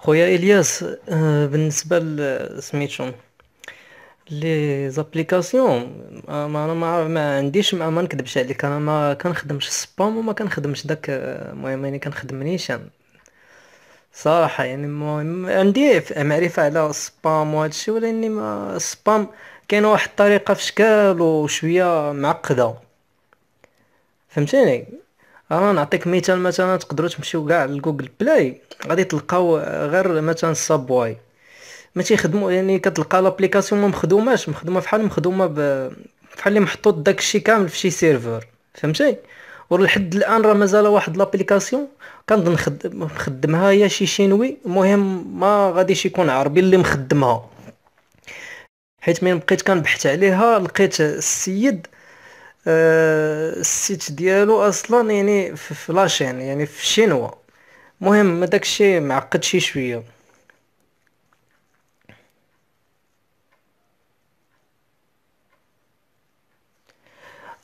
خويا الياس آه، بالنسبه لسميتو لي زابليكاسيون ما آه، انا ما, ما عنديش ما, نكذبش عليك انا ما كنخدمش السبام وما كنخدمش داك آه، المهم يعني كنخدم نيشان صراحه يعني المهم عندي معرفه على السبام وهذا الشيء ولكن ما السبام كاين واحد الطريقه في شكال وشويه معقده فهمتيني انا آه، نعطيك مثال مثلا تقدروا تمشيو كاع لجوجل بلاي غادي تلقاو غير مثلا الصابواي ما تيخدموا يعني كتلقى لابليكاسيون ما مخدوماش مخدومه فحال مخدومه ب... بحال اللي محطوط داكشي كامل في شي سيرفر فهمتي ولحد الان راه مازال واحد لابليكاسيون كنظن مخدمها هي شي شينوي المهم ما غاديش يكون عربي اللي مخدمها حيت ملي بقيت كنبحث عليها لقيت السيد السيت ديالو اصلا يعني في فلاشين يعني في شينوا مهم داكشي معقد شي شويه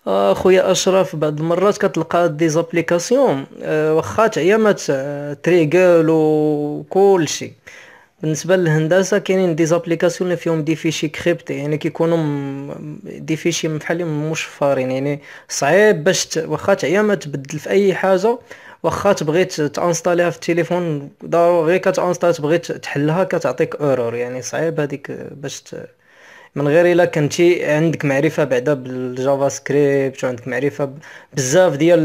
اخويا اشرف بعض المرات كتلقى دي زابليكاسيون واخا تعيا ما تريغل وكلشي بالنسبه للهندسه كاينين دي زابليكاسيون اللي فيهم دي فيشي كريبتي يعني كيكونوا دي فيشي بحال اللي مشفرين يعني صعيب باش واخا تعيا ما تبدل في اي حاجه واخا تبغي تانستاليها في التليفون ضروري غير كتانستال تبغي تحلها كتعطيك اورور يعني صعيب هذيك باش من غير الا كنتي عندك معرفه بعدا بالجافا سكريبت وعندك معرفه بزاف ديال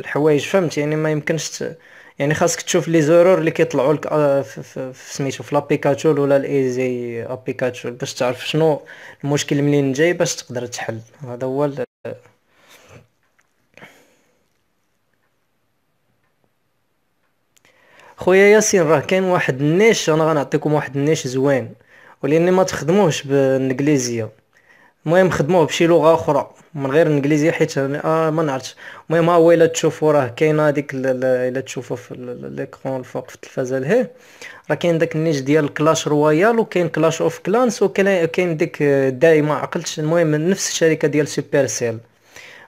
الحوايج فهمت يعني ما يمكنش ت... يعني خاصك تشوف لي زورور اللي كيطلعوا لك آه، في سميتو في لابيكاتشول ولا الايزي ابيكاتشول باش تعرف شنو المشكل منين جاي باش تقدر تحل هذا هو ال... خويا ياسين راه كاين واحد النيش انا غنعطيكم واحد النيش زوين ولاني ما تخدموش بالانجليزيه المهم خدموه بشي لغه اخرى من غير الانجليزي حيت آه ما نعرفش المهم ها هو الا تشوفوا راه كاينه هذيك الا تشوفوا في ليكرون الفوق في التلفازه لهيه راه كاين داك النيج ديال كلاش رويال وكاين كلاش اوف كلانس وكاين ديك آه، داي ما عقلتش المهم نفس الشركه ديال سوبر سيل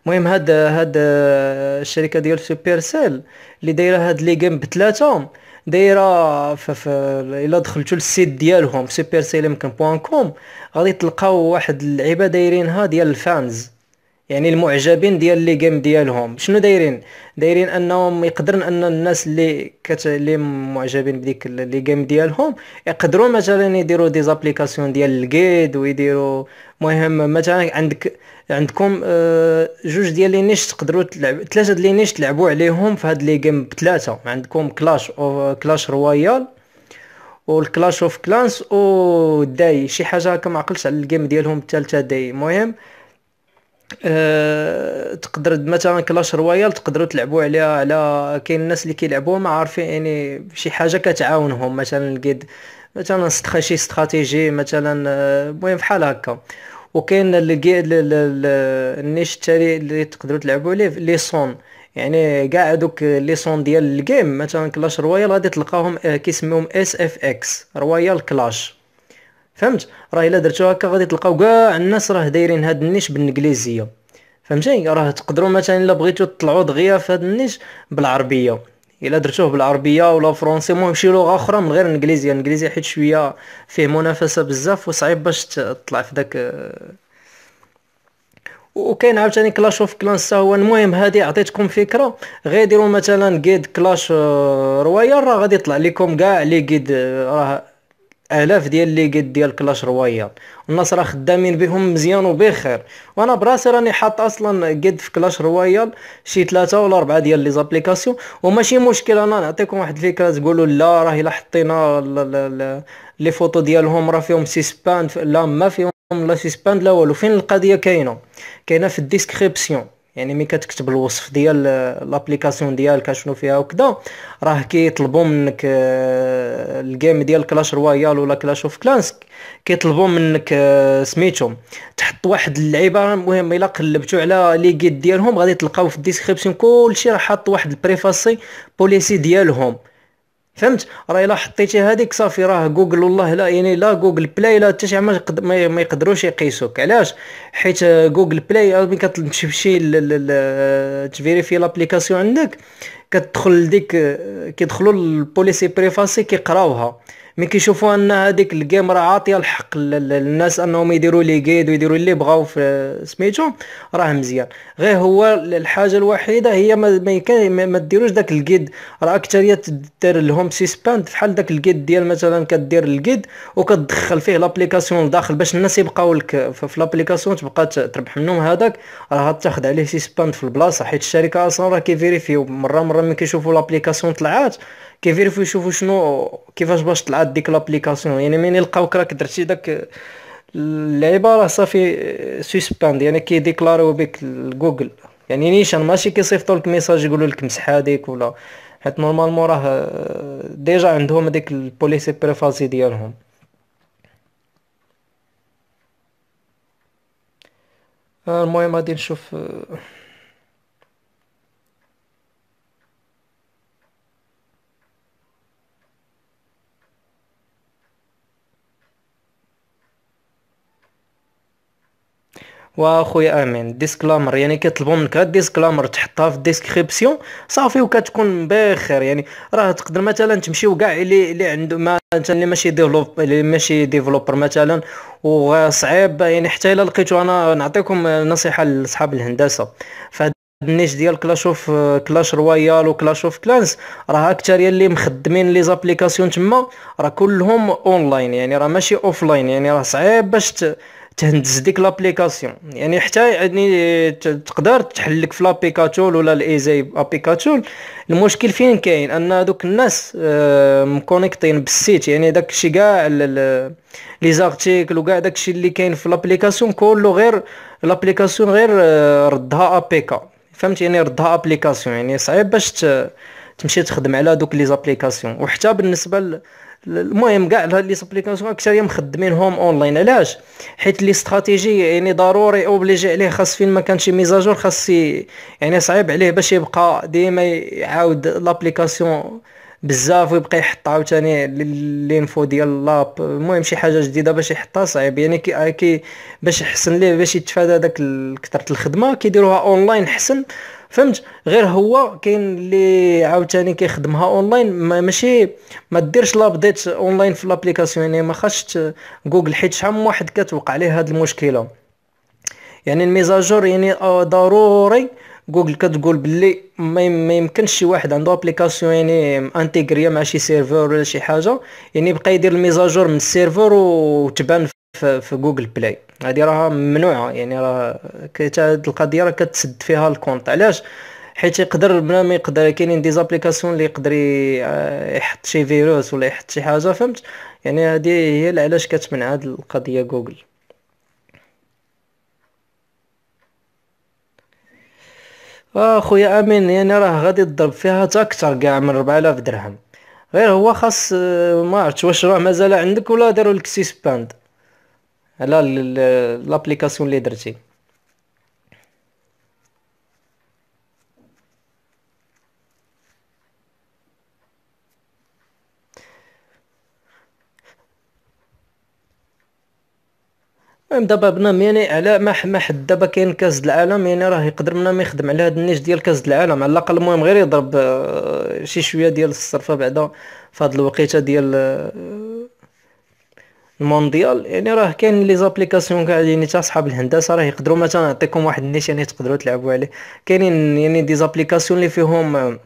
المهم هاد هاد آه، الشركه ديال سوبر سيل اللي دايره هاد لي جيم بثلاثه دايره الا دخلتو للسيت ديالهم كوم غادي تلقاو واحد اللعيبه دايرينها ديال الفانز يعني المعجبين ديال لي جيم ديالهم شنو دايرين دايرين انهم يقدرن ان الناس اللي كت... اللي معجبين بديك لي جيم ديالهم يقدروا مثلا يديروا دي زابليكاسيون ديال الكيد ويديروا مهم مثلا عندك عندكم آه، جوج ديال لي نيش تقدروا تلعب ثلاثه ديال لي نيش تلعبوا عليهم في هاد لي جيم بثلاثه عندكم كلاش أو كلاش رويال والكلاش اوف كلانس وداي شي حاجه كما عقلتش على الجيم ديالهم الثالثه داي المهم أه تقدر مثلا كلاش رويال تقدروا تلعبوا عليها على كاين الناس اللي كيلعبوها ما عارفين يعني شي حاجه كتعاونهم مثلا لقيد مثلا شي استراتيجي مثلا أه، المهم بحال هكا وكاين النيش التالي اللي تقدروا تلعبوا عليه لي سون يعني كاع هذوك لي سون ديال الجيم مثلا كلاش رويال غادي تلقاهم أه، كيسميوهم اس اف اكس رويال كلاش فهمت راه الا درتو هكا غادي تلقاو كاع الناس راه دايرين هاد النيش بالانجليزيه فهمتي راه تقدروا مثلا الا بغيتو تطلعوا دغيا في هاد النيش بالعربيه الا درتوه بالعربيه ولا فرونسي المهم شي لغه اخرى من غير الانجليزيه الانجليزي حيت شويه فيه منافسه بزاف وصعيب باش تطلع في داك وكاين عاوتاني كلاش اوف كلانس هو المهم هادي عطيتكم فكره غير ديروا مثلا جيد كلاش رويال راه غادي يطلع لكم كاع لي جيد آه، راه الاف ديال لي قد ديال كلاش رويال والناس راه خدامين بهم مزيان وبخير وانا براسي راني حاط اصلا قد في كلاش رويال شي ثلاثه ولا اربعه ديال لي زابليكاسيون وماشي مشكل انا نعطيكم واحد الفكره تقولوا لا راه الا حطينا لي فوتو ديالهم راه فيهم سيسباند لا ما فيهم لا سيسباند لا والو فين القضيه كاينه كاينه في الديسكريبسيون يعني ملي كتكتب الوصف ديال لابليكاسيون ديالك شنو فيها وكذا راه كيطلبوا منك آه، الجيم ديال كلاش رويال ولا كلاش اوف كلانس كيطلبوا منك آه، سميتو تحط واحد اللعيبه المهم الا قلبتو على لي جيد ديالهم غادي تلقاو في الديسكريبسيون كلشي راه حاط واحد البريفاسي بوليسي ديالهم فهمت راه الا حطيتي هذيك صافي راه جوجل والله لا يعني لا جوجل بلاي لا حتى شي ما يقدروش يقيسوك علاش حيت جوجل بلاي ملي كتمشي فشي تفيريفي لابليكاسيون عندك كتدخل لديك كيدخلوا البوليسي بريفاسي كيقراوها مي كيشوفوا ان هذيك الجيم راه عاطيه الحق للناس انهم يديروا لي جيد ويديروا اللي بغاو في سميتو راه مزيان غير هو الحاجه الوحيده هي ما ما, ما ديروش داك الجيد راه اكثريه دار لهم سيسباند بحال داك الجيد ديال مثلا كدير الجيد وكتدخل فيه لابليكاسيون لداخل باش الناس يبقاو لك في لابليكاسيون تبقى تربح منهم هذاك راه تاخذ عليه سيسباند في البلاصه حيت الشركه اصلا راه كيفيريفيو مره مره ملي كيشوفوا لابليكاسيون طلعات كيفيرفو يشوفوا شنو كيفاش باش طلعت ديك لابليكاسيون يعني مين لقاوك راك درتي داك اللعيبه راه صافي سسباند يعني كيديكلاريو بك جوجل يعني نيشان ماشي كيصيفطوا لك ميساج يقولوا لك مسح هذيك ولا حيت نورمالمون راه ديجا عندهم هذيك البوليسي بريفاسي ديالهم آه، المهم غادي نشوف آه، واخويا امين ديسكلامر يعني كيطلبوا منك ديسكلامر تحطها في الديسكريبسيون صافي وكتكون بخير يعني راه تقدر مثلا تمشيو كاع اللي اللي عنده مثلا اللي ماشي ديفلوب اللي ماشي ديفلوبر مثلا وصعيب يعني حتى الا لقيتو انا نعطيكم نصيحه لاصحاب الهندسه فهاد النيش ديال كلاش اوف كلاش رويال وكلاش اوف كلانس راه اكثريه اللي مخدمين لي زابليكاسيون تما راه كلهم اونلاين يعني راه ماشي اوفلاين يعني راه صعيب باش ت... تهندس ديك لابليكاسيون يعني حتى يعني تقدر تحلك في لابيكاتول ولا الايزاي ابيكاتول المشكل فين كاين ان هذوك الناس آه، مكونيكتين بالسيت يعني داكشي كاع لي زارتيكل وكاع داكشي اللي كاين في لابليكاسيون كله غير لابليكاسيون غير آه، ردها ابيكا فهمت يعني ردها ابليكاسيون يعني صعيب باش تمشي تخدم على دوك لي زابليكاسيون وحتى بالنسبه المهم كاع هاد لي سبليكاسيون اكثر مخدمينهم اونلاين علاش حيت لي استراتيجي يعني ضروري اوبليجي عليه خاص فين ما كان شي ميزاجور خاص يعني صعيب عليه باش يبقى ديما يعاود لابليكاسيون بزاف ويبقى يحط عاوتاني لينفو ديال لاب المهم شي حاجه جديده باش يحطها صعيب يعني كي كي باش يحسن ليه باش يتفادى داك كثره الخدمه كيديروها اونلاين حسن فهمت غير هو كاين اللي عاوتاني كيخدمها اونلاين ماشي ما ديرش لابديت اونلاين في لابليكاسيون يعني ما خاصش جوجل حيت شحال من واحد كتوقع ليه هاد المشكله يعني الميزاجور يعني آه، ضروري جوجل كتقول باللي ما يمكنش شي واحد عنده ابليكاسيون يعني انتيغريه مع شي سيرفر ولا شي حاجه يعني بقى يدير الميزاجور من السيرفر وتبان في جوجل بلاي هذه راها ممنوعه يعني راه القضيه راه كتسد فيها الكونت علاش حيت يقدر بلا ما يقدر كاينين دي زابليكاسيون اللي يقدر آه، يحط شي فيروس ولا يحط شي حاجه فهمت يعني هذه هي علاش كتمنع هاد القضيه جوجل اخويا خويا امين يعني راه غادي تضرب فيها حتى اكثر كاع من 4000 درهم غير هو خاص آه، ما عرفتش واش راه مازال عندك ولا داروا لك سيسباند على لابليكاسيون اللي درتي المهم دابا بنام يعني على ما ما حد دابا كاين كاس العالم يعني راه يقدر بنام يخدم على هاد النيش ديال كاس العالم على الاقل المهم غير يضرب آه، شي شويه ديال الصرفه بعدا في هاد الوقيته ديال آه، المونديال يعني راه كاين لي زابليكاسيون كاع يعني تاع صحاب الهندسه راه يقدروا مثلا نعطيكم واحد النيش يعني تقدروا تلعبوا عليه كاينين يعني دي زابليكاسيون اللي فيهم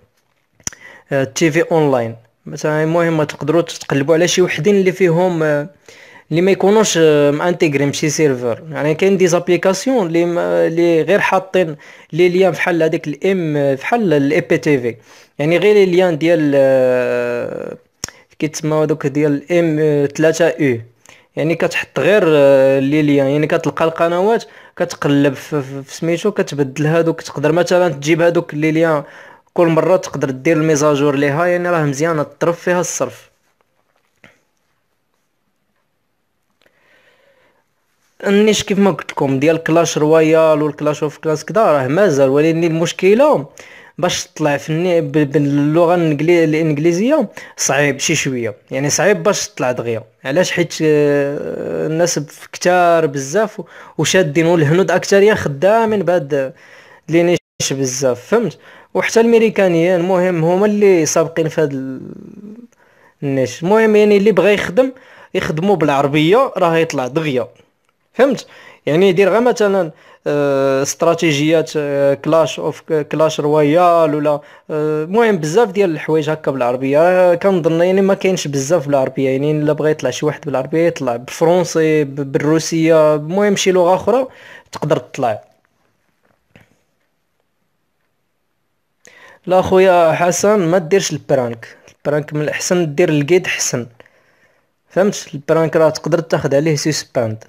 آه، تي في اونلاين مثلا المهم تقدروا تقلبوا على شي وحدين اللي فيهم آه، اللي ما يكونوش آه، مانتيغرين شي سيرفر يعني كاين دي زابليكاسيون اللي اللي غير حاطين لي ليان بحال هذيك الام بحال الاي بي تي في يعني غير لي ليان ديال كيتسماو دوك ديال ام 3 او يعني كتحط غير آه، لي ليان يعني كتلقى القنوات كتقلب في سميتو كتبدل هادوك تقدر مثلا تجيب هادوك لي ليان كل مره تقدر دير الميزاجور ليها يعني راه مزيانه تطرف فيها الصرف النيش كيف ما قلت لكم ديال كلاش رويال والكلاش اوف كلاس كدا راه مازال ولكن المشكله باش تطلع فني باللغه الانجليزيه صعيب شي شويه يعني صعيب باش تطلع دغيا علاش حيت آه، الناس كتار بزاف وشادين والهنود اكثريه خدامين بهاد لينيش بزاف فهمت وحتى الميريكانيين المهم هما اللي سابقين في هاد النيش المهم يعني اللي بغى يخدم يخدموا بالعربيه راه يطلع دغيا فهمت يعني يدير غير مثلا آه، استراتيجيات كلاش اوف كلاش رويال ولا آه، المهم بزاف ديال الحوايج هكا بالعربيه آه، كنظن يعني ما كاينش بزاف بالعربيه يعني الا بغى يطلع شي واحد بالعربيه يطلع بالفرنسي بالروسيه المهم شي لغه اخرى تقدر تطلع لا خويا حسن ما ديرش البرانك البرانك من الاحسن دير الكيد حسن فهمت البرانك راه تقدر تاخد عليه سيسباند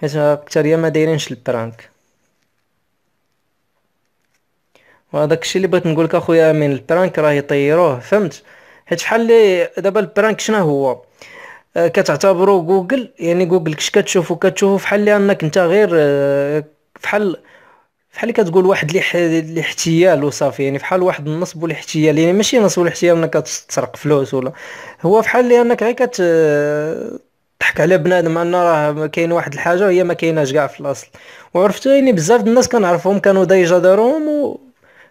حيت اكثريه ما دايرينش البرانك وهذاك الشيء اللي بغيت نقول لك اخويا من البرانك راه يطيروه فهمت حيت شحال لي دابا البرانك شنو هو آه جوجل يعني جوجل كش كتشوفو كتشوفو فحال لي انك انت غير آه، فحال فحال اللي كتقول واحد الاحتيال وصافي يعني فحال واحد النصب والاحتيال يعني ماشي نصب والاحتيال انك تسرق فلوس ولا هو فحال لي انك غير كت آه، ضحك على بنادم ان راه كاين واحد الحاجه وهي ما كايناش كاع في الاصل وعرفت يعني بزاف الناس كنعرفهم كانوا دايجا داروهم و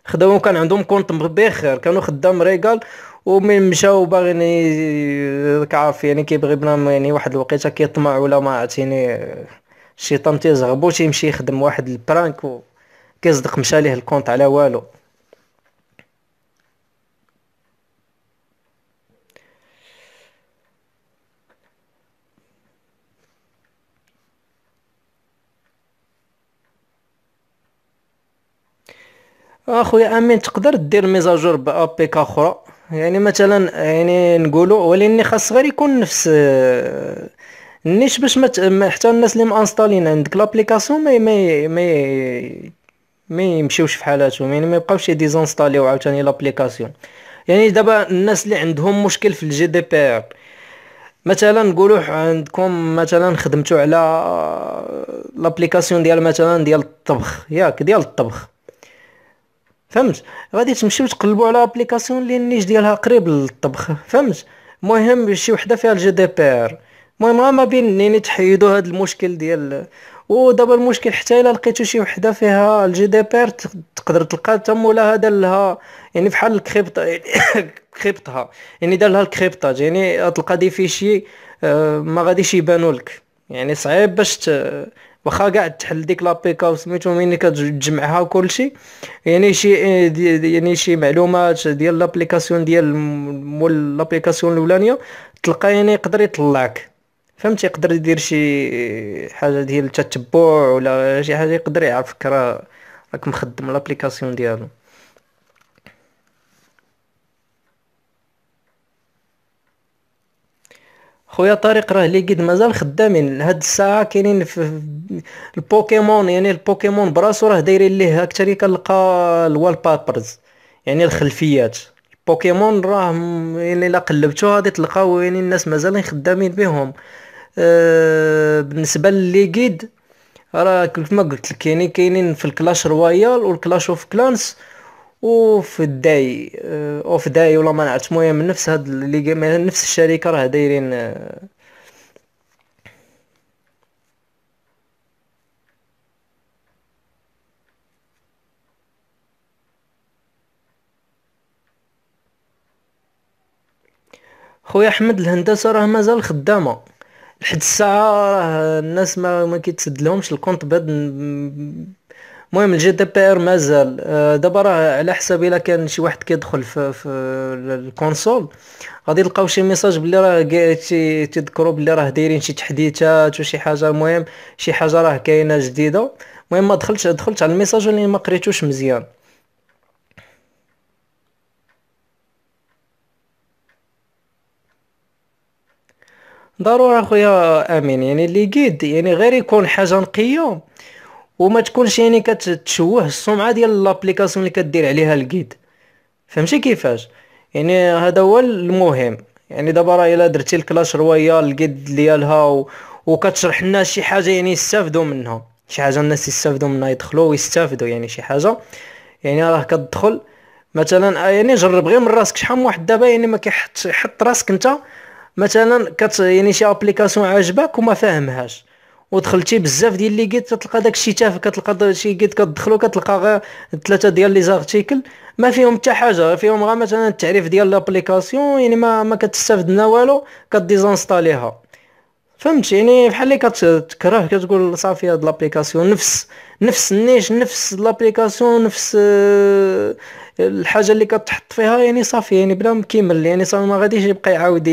خداو كان عندهم كونت بخير كانوا خدام ريغال ومن مشاو باغيين عارف يعني كيبغي بنادم يعني واحد الوقيته كيطمع ولا ما عرفتيني الشيطان تيزغبو تيمشي يخدم واحد البرانك و كيصدق مشى ليه الكونت على والو اخويا امين تقدر دير ميزاجور بابيك اخرى يعني مثلا يعني نقولوا ولكن خاص غير يكون نفس آه، نيش باش مت... حتى الناس اللي مانستالين عندك لابليكاسيون مي مي مي ما يمشيوش في حالاتهم يعني ما يبقاوش ديزونستاليو عاوتاني لابليكاسيون يعني دابا الناس اللي عندهم مشكل في الجي دي بي ار مثلا نقولوا عندكم مثلا خدمتوا على آه، لابليكاسيون ديال مثلا ديال الطبخ ياك ديال الطبخ فهمت غادي تمشيو تقلبوا على ابليكاسيون اللي النيش ديالها قريب للطبخ فهمت المهم شي وحده فيها الجي دي بي ار المهم ما بين نيني تحيدوا هذا المشكل ديال ودابا المشكل حتى الا لقيتو شي وحده فيها الجي دي بي ار تقدر تلقى تم ولا هذا لها يعني بحال الكريبت كريبتها يعني دار لها الكريبتاج يعني تلقى دي فيشي آه، ما غاديش يبانوا لك يعني صعيب باش ت... واخا كاع تحل ديك لابيكا وسميتو مين كتجمعها وكلشي يعني شي يعني شي معلومات ديال لابليكاسيون ديال مول لابليكاسيون الاولانيه تلقى يعني يقدر يطلعك فهمتي يقدر يدير شي حاجه ديال التتبع ولا شي حاجه يقدر يعرفك راه راك مخدم لابليكاسيون ديالو خويا طارق راه لي قد مازال خدامين هاد الساعه كاينين في البوكيمون يعني البوكيمون براسو راه دايرين ليه اكثر كنلقى الوال بابرز يعني الخلفيات البوكيمون راه يعني الا قلبتو غادي تلقاو يعني الناس مازالين خدامين بهم أه، بالنسبه للي قد راه كيف ما قلت لك يعني كاينين في الكلاش رويال والكلاش اوف كلانس وفي الداي اوف آه، داي ولا ما نعرف المهم من نفس هاد اللي نفس الشركه راه دايرين آه، خويا احمد الهندسه راه مازال خدامه لحد الساعه راه الناس ما ما كيتسد لهمش الكونط بهاد المهم الجي دي بي ار مازال آه، دابا راه على حساب الا كان شي واحد كيدخل في, في الكونسول غادي يلقاو شي ميساج بلي راه تي تذكروا بلي راه دايرين شي تحديثات وشي حاجه المهم شي حاجه راه كاينه جديده المهم ما دخلتش دخلت على الميساج اللي ما قريتوش مزيان ضروري اخويا امين يعني اللي قيد يعني غير يكون حاجه نقيه وما تكونش يعني كتشوه السمعه ديال لابليكاسيون اللي كدير عليها الكيد فهمتي كيفاش يعني هذا هو المهم يعني دابا راه الا درتي الكلاش رويال الكيد ديالها و... وكتشرح لنا شي حاجه يعني يستافدوا منها شي حاجه الناس يستافدوا منها يدخلوا ويستافدوا يعني شي حاجه يعني راه كتدخل مثلا آه، يعني جرب غير من راسك شحال من واحد دابا يعني ما كيحط حط راسك انت مثلا كت يعني شي ابليكاسيون عجبك وما فاهمهاش ودخلتي بزاف ديال لي كيت تلقى داكشي تافه كتلقى شي كيت كتدخلو كتلقى غير ثلاثه ديال لي زارتيكل ما فيهم حتى حاجه فيهم غير مثلا التعريف ديال لابليكاسيون يعني ما ما كتستافد منها والو كديزونستاليها فهمت يعني بحال اللي كتكره كتقول صافي هاد لابليكاسيون نفس نفس النيش نفس لابليكاسيون نفس آه، الحاجه اللي كتحط فيها يعني صافي يعني بلا مكمل يعني صافي ما غاديش يبقى يعاود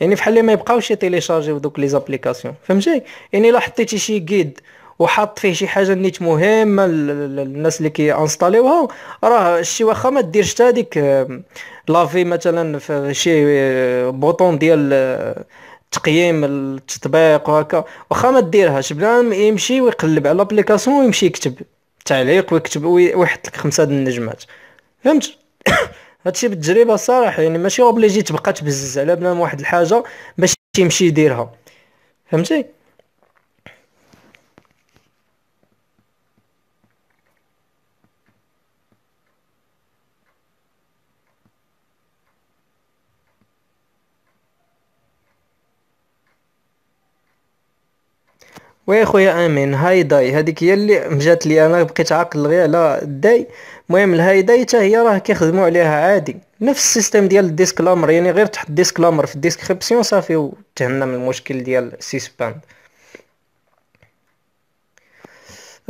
يعني فحال ما يبقاوش يتيليشارجيو دوك لي زابليكاسيون فهمتي يعني الا حطيتي شي جيد وحط فيه شي حاجه نيت مهمه للناس اللي انستاليوها راه شي واخا ما ديرش هذيك آه، لافي مثلا في شي آه، بوطون ديال آه، تقييم التطبيق وهكا واخا ما ديرهاش بنادم يمشي ويقلب على لابليكاسيون ويمشي يكتب تعليق ويكتب ويحط لك خمسه د النجمات فهمت هادشي بالتجربه صراحه يعني ماشي اوبليجي تبقى تبزز على بنادم واحد الحاجه باش تمشي يديرها فهمتي ويا خويا امين هاي داي هذيك هي اللي مجات لي انا بقيت عاقل غير على الداي المهم الهاي داي حتى هي راه كيخدموا عليها عادي نفس السيستم ديال الديسكلامر يعني غير تحط ديسكلامر في الديسكريبسيون صافي وتهنا من المشكل ديال سيسباند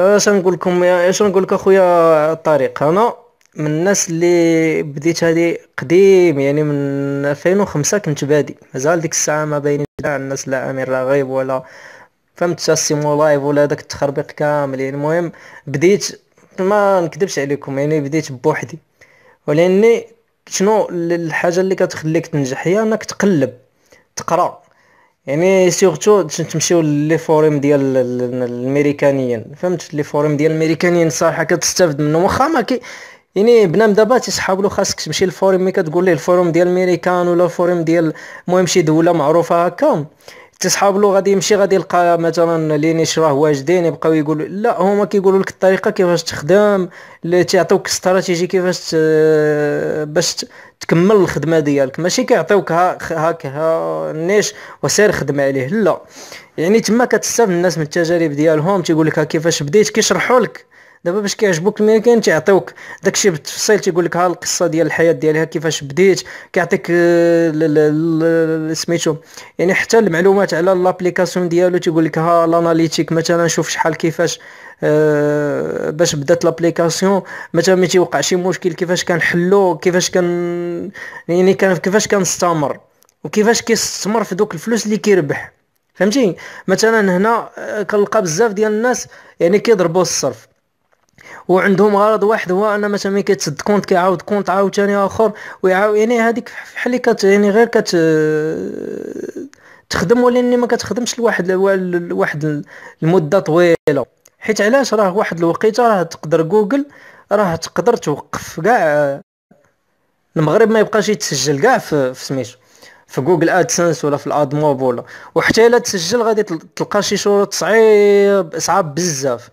اش نقول لكم اش نقول لك اخويا طارق انا من الناس اللي بديت هذه قديم يعني من 2005 كنت بادي مازال ديك الساعه ما باينين الناس لا امير غيب ولا فهمت سيمو لايف ولا داك التخربيق كامل يعني المهم بديت ما نكذبش عليكم يعني بديت بوحدي ولاني شنو الحاجه اللي كتخليك تنجح هي انك تقلب تقرا يعني سورتو تمشيو لي فوريم ديال الميريكانيين فهمت لي فوريم ديال الميريكانيين صراحه كتستافد منه واخا ما كي يعني بنام دابا تيسحاب له خاصك تمشي للفوريم ملي كتقول ليه الفوريم ديال الميريكان ولا الفوريم ديال المهم شي دوله معروفه هكا حتى له غادي يمشي غادي يلقى مثلا لينيش راه واجدين يبقاو يقولوا لا هما كيقولوا لك الطريقه كيفاش تخدم اللي تيعطيوك استراتيجي كيفاش باش تكمل الخدمه ديالك ماشي كيعطيوك هاك ها نيش وسير خدم عليه لا يعني تما كتستافد الناس من التجارب ديالهم تيقول لك كيفاش بديت كيشرحوا لك دابا باش كيعجبوك الميريكان تيعطيوك داكشي بالتفصيل تيقول لك ها القصه ديال الحياه ديالها كيفاش بديت كيعطيك آه، سميتو يعني حتى المعلومات على لابليكاسيون ديالو تيقول لك ها الاناليتيك مثلا شوف شحال كيفاش أه باش بدات لابليكاسيون مثلا ملي تيوقع شي مشكل كيفاش كنحلو كيفاش كان يعني كان كيفاش كنستمر وكيفاش كيستثمر في دوك الفلوس اللي كيربح فهمتي مثلا هنا آه، كنلقى بزاف ديال الناس يعني كيضربوا الصرف وعندهم غرض واحد هو ان مثلا ملي كيتسد كونت كيعاود كونت عاوتاني اخر ويعاود يعني هذيك بحال اللي كت يعني غير كت تخدم ولكن ما كتخدمش لواحد لواحد المده طويله حيت علاش راه واحد الوقيته راه تقدر جوجل راه تقدر توقف كاع المغرب ما يبقاش يتسجل كاع في, في سميتو في جوجل ادسنس ولا في موب ولا وحتى الا تسجل غادي تلقى شي شروط صعيب صعاب بزاف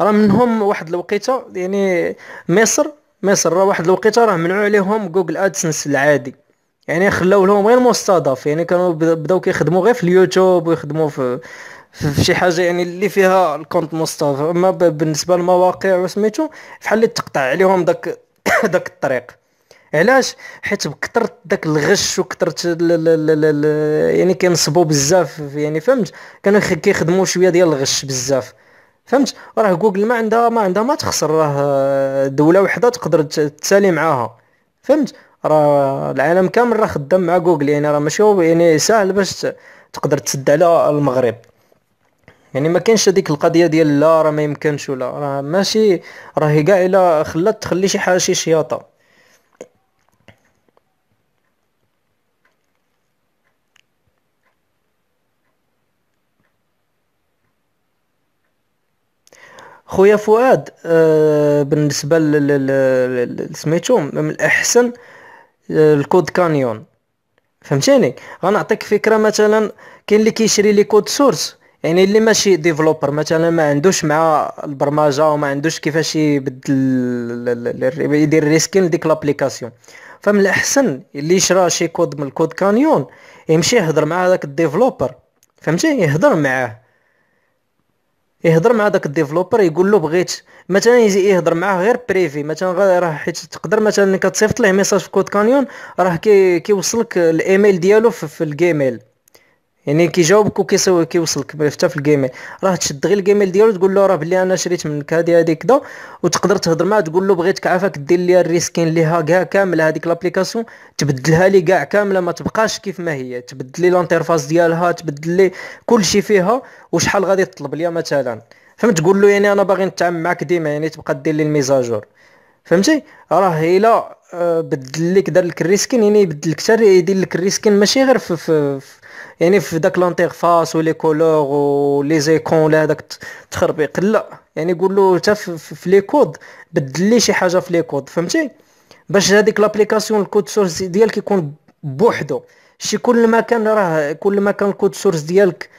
راه منهم واحد الوقيته يعني مصر مصر راه واحد الوقيته راه منعوا عليهم جوجل ادسنس العادي يعني خلاو لهم غير مستضاف يعني كانوا بداو كيخدموا غير في اليوتيوب ويخدموا في في شي حاجه يعني اللي فيها الكونت مستضاف اما بالنسبه للمواقع وسميتو فحال اللي تقطع عليهم داك داك الطريق علاش حيت بكثرت داك الغش وكثرت يعني كينصبوا بزاف يعني فهمت كانوا كيخدموا شويه ديال الغش بزاف فهمت راه جوجل ما عندها ما عندها ما تخسر راه دوله وحده تقدر تسالي معاها فهمت راه العالم كامل راه خدام مع جوجل يعني راه ماشي يعني ساهل باش تقدر تسد على المغرب يعني ما كاينش هذيك القضيه ديال لا راه ما يمكنش ولا راه ماشي راهي كاع الا خلات تخلي شي حاجه شي شياطه خويا فؤاد آه، بالنسبه لسميتو من الاحسن آه، الكود كانيون فهمتيني غنعطيك فكره مثلا كاين اللي كيشري لي كود سورس يعني اللي ماشي ديفلوبر مثلا ما عندوش مع البرمجه وما عندوش كيفاش يبدل يدير ريسكين لديك لابليكاسيون فمن الاحسن اللي شرا شي كود من الكود كانيون يمشي يهضر مع هذاك الديفلوبر فهمتي يهضر معاه يهضر مع داك الديفلوبر يقول له بغيت مثلا يجي يهضر معاه غير بريفي مثلا راه حيت تقدر مثلا كتصيفط ليه ميساج في كود كانيون راه كي كيوصلك الايميل ديالو في, في الجيميل يعني كيجاوبك وكيسوي كيوصلك حتى في الجيميل راه تشد غير الجيميل ديالو تقول له راه بلي انا شريت منك هادي هادي كدا وتقدر تهضر معاه تقول له بغيتك عافاك دير لي الريسكين ليها كاع كامله هذيك لابليكاسيون تبدلها لي كاع كامله ما تبقاش كيف ما هي تبدل لي لونتيرفاس ديالها تبدل لي كلشي فيها وشحال غادي تطلب ليا مثلا فهمت تقول له يعني انا باغي نتعامل معك ديما يعني تبقى دير لي الميزاجور فهمتي راه الا آه، بدل لك دار لك الريسكين يعني يبدل لك حتى يدير لك الريسكين ماشي غير في, في, في يعني في داك لونتيرفاس ولي كولور ولي زيكون ولا هذاك التخربيق لا يعني قول له حتى في لي كود بدل لي شي حاجه في لي كود فهمتي باش هذيك لابليكاسيون الكود سورس ديالك يكون بوحدو شي كل ما كان راه كل ما كان الكود سورس ديالك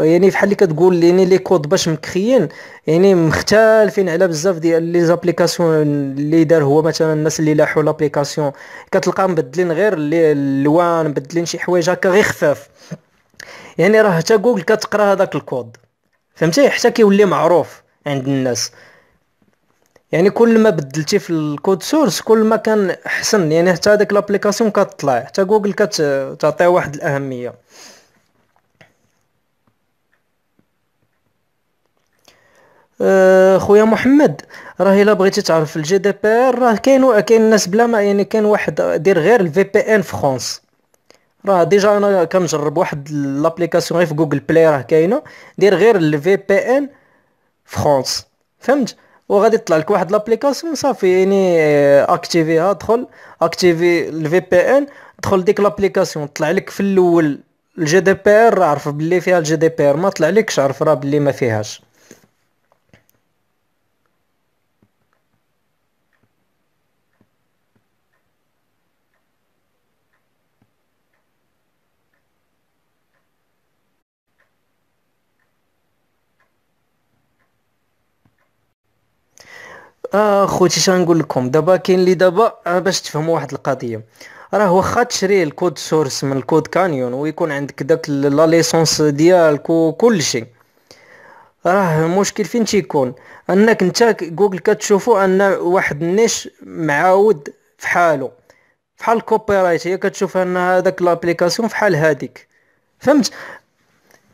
يعني بحال اللي كتقول يعني لي كود باش مكخيين يعني مختلفين على بزاف ديال لي زابليكاسيون اللي دار هو مثلا الناس اللي لاحوا لابليكاسيون كتلقى مبدلين غير اللوان مبدلين شي حوايج هكا غير خفاف يعني راه حتى جوجل كتقرا هذاك الكود فهمتي حتى كيولي معروف عند الناس يعني كل ما بدلتي في الكود سورس كل ما كان احسن يعني حتى هذاك لابليكاسيون كتطلع حتى جوجل كتعطيه واحد الاهميه آه، خويا محمد راه الا بغيتي تعرف الجي دي بي ار راه كاين كاين ناس بلا ما يعني كاين واحد دير غير الفي بي ان في فرنسا راه ديجا انا كنجرب واحد لابليكاسيون غير في جوجل بلاي راه كاينه دير غير الفي بي ان فرنسا فهمت وغادي تطلع لك واحد لابليكاسيون صافي يعني اكتيفيها آه، دخل اكتيفي الفي بي ان دخل ديك لابليكاسيون طلع لك في الاول الجي دي بي ار عرف بلي فيها الجي دي بي ار ما طلع لكش عرف راه بلي ما فيهاش اه خوتي شنقول لكم دابا كاين اللي دابا آه، باش تفهموا واحد القضيه راه واخا تشري الكود سورس من الكود كانيون ويكون عندك داك لا ليسونس ديالك وكلشي راه المشكل فين تيكون انك انت جوجل كتشوفو ان واحد النيش معاود في حاله فحال كوبي رايت هي كتشوف ان هذاك لابليكاسيون فحال هذيك فهمت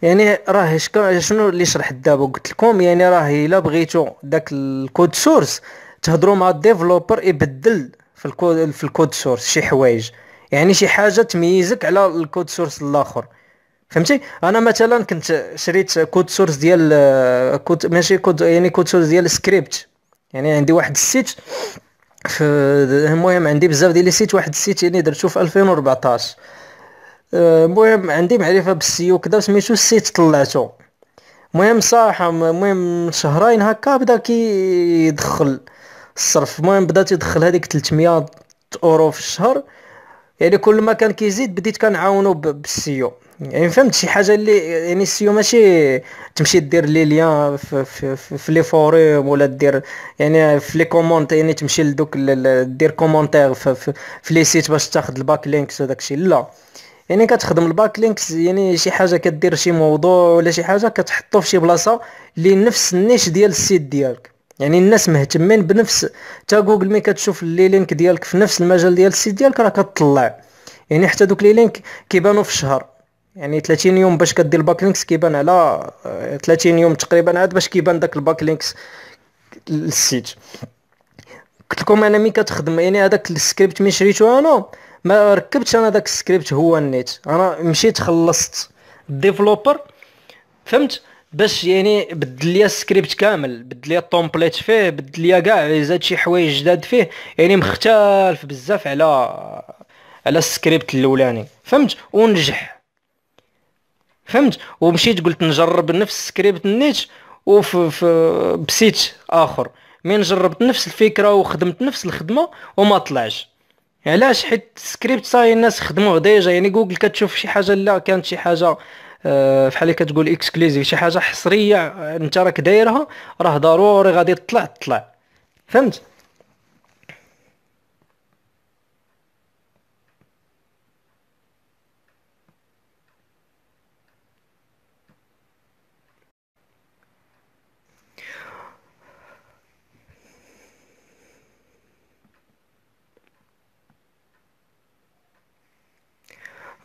يعني راه شنو اللي شرحت دابا قلت لكم يعني راه الا بغيتو داك الكود سورس تهضروا مع الديفلوبر يبدل في الكود في الكود سورس شي حوايج يعني شي حاجه تميزك على الكود سورس الاخر فهمتي انا مثلا كنت شريت كود سورس ديال كود ماشي كود يعني كود سورس ديال سكريبت يعني عندي واحد السيت المهم عندي بزاف ديال السيت واحد السيت يعني درتو في 2014 المهم عندي معرفه بالسيو كدا سميتو السيت طلعته المهم صراحه المهم شهرين هكا بدا كيدخل الصرف المهم بدا تيدخل هذيك 300 اورو في الشهر يعني كل ما كان كيزيد بديت كنعاونو بالسيو يعني فهمت شي حاجه اللي يعني السيو ماشي تمشي دير لي ليان في, في, في, في لي فوروم ولا دير يعني في لي كومونت يعني تمشي لدوك دير كومونتير في, في, في لي سيت باش تاخد الباك لينكس وداكشي لا يعني كتخدم الباك لينكس يعني شي حاجه كدير شي موضوع ولا شي حاجه كتحطو فشي بلاصه اللي نفس النيش ديال السيت ديالك يعني الناس مهتمين بنفس تا جوجل مي كتشوف لي لينك ديالك في نفس المجال ديال السيت ديالك راه كتطلع يعني حتى دوك لي لينك كيبانو في الشهر يعني 30 يوم باش كدير الباك لينكس كيبان على 30 آه، يوم تقريبا عاد باش كيبان داك الباك لينكس للسيت قلت لكم انا مي كتخدم يعني هذاك السكريبت مي شريتو انا ما ركبتش انا داك السكريبت هو النيت انا مشيت خلصت الديفلوبر فهمت باش يعني بدل ليا السكريبت كامل بدل ليا التومبليت فيه بدل ليا كاع زاد شي حوايج جداد فيه يعني مختلف بزاف على على السكريبت الاولاني فهمت ونجح فهمت ومشيت قلت نجرب نفس السكريبت نيت وف بسيت اخر من جربت نفس الفكره وخدمت نفس الخدمه وما طلعش علاش حيت سكريبت صاي الناس خدموه ديجا يعني جوجل كتشوف شي حاجه لا كانت شي حاجه أه اللي كتقول اكسكلوزيف شي حاجه حصريه آه، انت راك دايرها راه ضروري غادي تطلع تطلع فهمت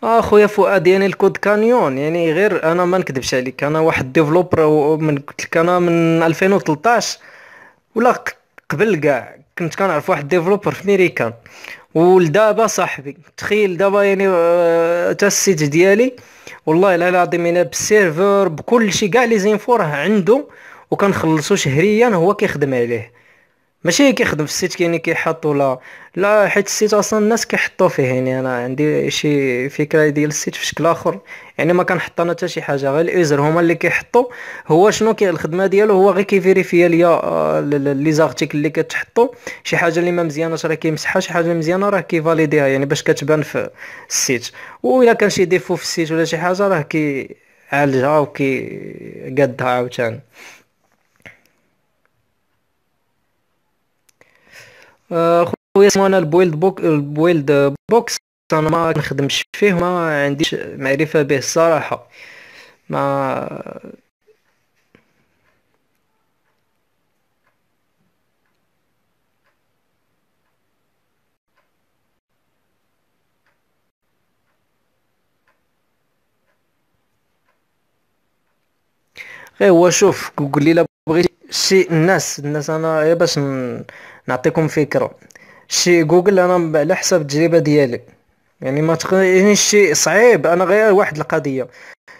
اخويا فؤاد يعني الكود كانيون يعني غير انا ما نكذبش عليك انا واحد ديفلوبر من قلت لك انا من 2013 ولا قبل كاع كنت كنعرف واحد ديفلوبر في ميريكان ولدابا صاحبي تخيل دابا يعني حتى آه، السيت ديالي والله العلي العظيم انا يعني بالسيرفر بكل شيء كاع لي زينفو راه عنده وكنخلصو شهريا هو كيخدم عليه ماشي كيخدم في السيت كيعني كيحط ولا لا حيت السيت اصلا الناس كيحطوا فيه يعني انا عندي شي فكره ديال السيت في شكل اخر يعني ما كنحط انا حتى شي حاجه غير اليوزر هما اللي كيحطوا هو شنو كي الخدمه ديالو هو غير كيفيريفيا ليا آه، لي زارتيك اللي كتحطوا شي حاجه اللي ما مزيانه راه كيمسحها شي حاجه مزيانه راه كيفاليديها يعني باش كتبان في السيت والا كان شي ديفو في السيت ولا شي حاجه راه كيعالجها وكي قدها عاوتاني آه، خويا سمو انا البويلد بوك البويلد بوكس انا ما نخدمش فيه ما عنديش معرفه به الصراحه ما غير هو شوف قولي لي لا بغيتي شي الناس الناس انا غير باش ن... نعطيكم فكره شي جوجل انا على حسب التجربه ديالي يعني ما يعني شي صعيب انا غير واحد القضيه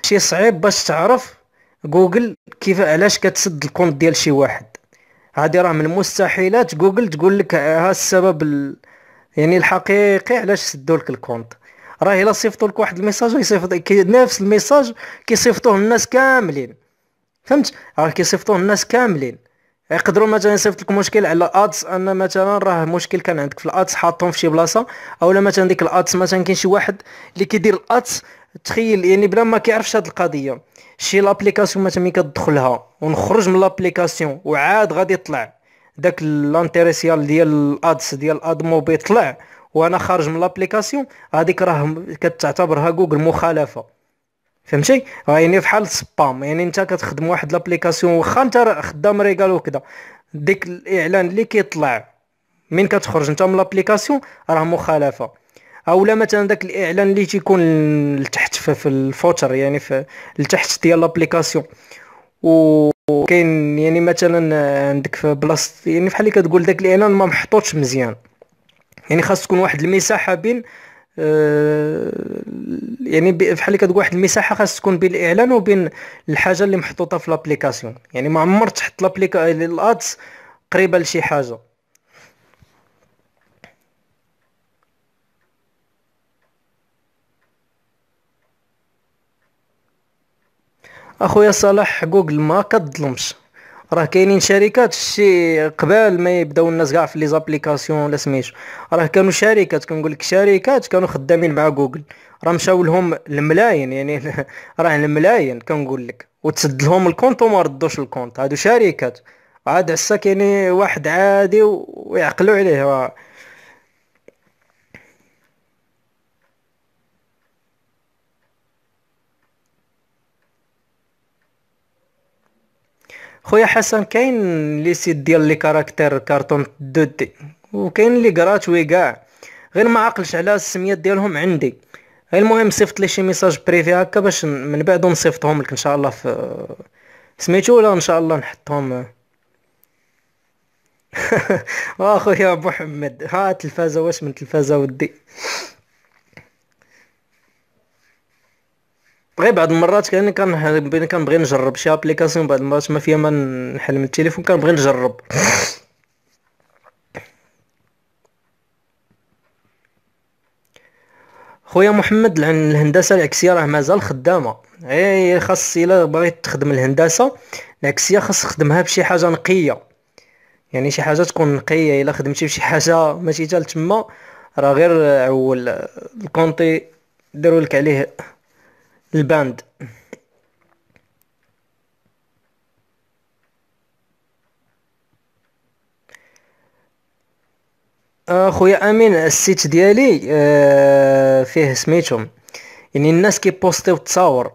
شي صعيب باش تعرف جوجل كيف علاش كتسد الكونت ديال شي واحد هادي راه من المستحيلات جوجل تقول لك ها السبب ال... يعني الحقيقي علاش سدوا لك الكونت راه الا صيفطوا لك واحد الميساج يصيفط نفس الميساج كيصيفطوه الناس كاملين فهمت راه كيصيفطوه الناس كاملين يقدروا مثلا يصيفط لك مشكل على ادس ان مثلا راه مشكل كان عندك في الادس حاطهم في شي بلاصه اولا مثلا ديك الادس مثلا كاين شي واحد اللي كيدير الادس تخيل يعني بلا ما كيعرفش هاد القضيه شي لابليكاسيون مثلا ملي كتدخلها ونخرج من لابليكاسيون وعاد غادي يطلع داك لانتيريسيال ديال الادس ديال ادموبي طلع وانا خارج من لابليكاسيون هذيك راه كتعتبرها جوجل مخالفه فهمتي راه يعني بحال سبام يعني انت كتخدم واحد لابليكاسيون واخا انت خدام ريغال وكذا ديك الاعلان اللي كيطلع من كتخرج انت من لابليكاسيون راه مخالفه اولا مثلا داك الاعلان اللي تيكون لتحت في الفوتر يعني في لتحت ديال لابليكاسيون وكاين يعني مثلا عندك في بلاصه يعني بحال اللي كتقول داك الاعلان ما محطوطش مزيان يعني خاص تكون واحد المساحه بين آه، يعني بحال اللي كتقول واحد المساحه خاص تكون بين الاعلان وبين الحاجه اللي محطوطه في لابليكاسيون يعني ما عمر تحط لابليكا الادز قريبه لشي حاجه اخويا صلاح جوجل ما كتظلمش راه كاينين شركات شي قبل ما يبداو الناس كاع في لي زابليكاسيون ولا سميتو راه كانوا شركات كنقول لك شركات كانوا خدامين مع جوجل راه مشاو لهم الملايين يعني راه الملايين كنقول لك وتسد لهم الكونت وما ردوش الكونت هادو شركات عاد عساك يعني واحد عادي ويعقلوا عليه خويا حسن كاين لي سيت ديال لي كاركتر كارتون دو دي وكاين لي غراتوي كاع غير ما عقلش على السميات ديالهم عندي المهم صيفط لي شي ميساج بريفي هكا باش من بعد نصيفطهم لك ان شاء الله في سميتو ولا ان شاء الله نحطهم واخويا آه، محمد ها التلفازه واش من تلفازه ودي غير بعض المرات كان كنبغي كنبغي نجرب شي ابليكاسيون بعض المرات ما فيها ما نحل من التليفون كنبغي نجرب خويا محمد الهندسه العكسيه راه مازال خدامه اي خاص الا بغيت تخدم الهندسه العكسيه خاص تخدمها بشي حاجه نقيه يعني شي حاجه تكون نقيه الا خدمتي بشي حاجه ماشي تال تما راه غير عول الكونتي ديرولك لك عليه الباند اخويا امين السيت ديالي آه، فيه سميتهم يعني الناس كيبوستيو التصاور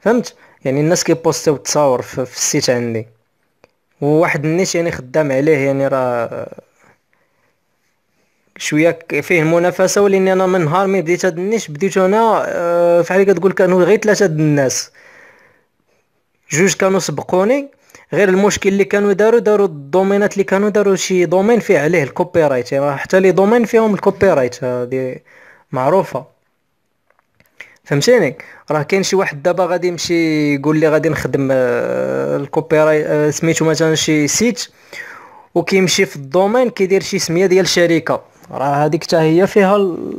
فهمت يعني الناس كيبوستيو التصاور في السيت عندي وواحد النيت يعني خدام عليه يعني راه شويه فيه منافسه ولاني انا من نهار ما بديت هاد النيش بديتو انا آه، فحالي فحال كتقول كانوا غير ثلاثه الناس جوج كانوا سبقوني غير المشكل اللي كانوا داروا داروا الدومينات اللي كانوا داروا شي دومين فيه عليه الكوبي رايت يعني حتى لي دومين فيهم الكوبي رايت هادي معروفه فهمتيني راه كاين شي واحد دابا غادي يمشي يقول لي غادي نخدم آه، الكوبي رايت آه، سميتو مثلا شي سيت وكيمشي في الدومين كيدير شي سميه ديال شركه راه هذيك حتى هي فيها ال...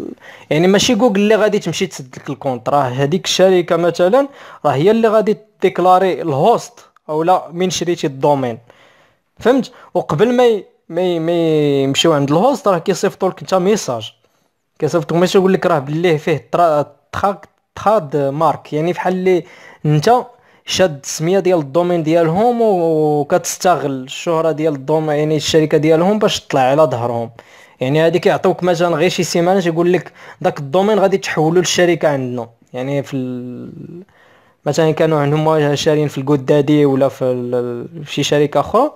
يعني ماشي جوجل اللي غادي تمشي تسد لك الكونت راه هذيك الشركه مثلا راه هي اللي غادي ديكلاري الهوست اولا من شريتي الدومين فهمت وقبل ما ي... ما ما يمشيو عند الهوست راه كيصيفطوا لك انت ميساج كيصيفطوا ماشي يقول لك راه بالليه فيه تخاك تخاد مارك يعني بحال اللي انت شاد السميه ديال الدومين ديالهم وكتستغل الشهره ديال الدومين يعني الشركه ديالهم باش تطلع على ظهرهم يعني هذه كيعطيوك مثلا غير شي سيمانه يقول لك داك الدومين غادي تحولوا للشركه عندنا يعني في ال... مثلا كانوا عندهم شاريين في الكودادي ولا في, ال... شي شركه اخرى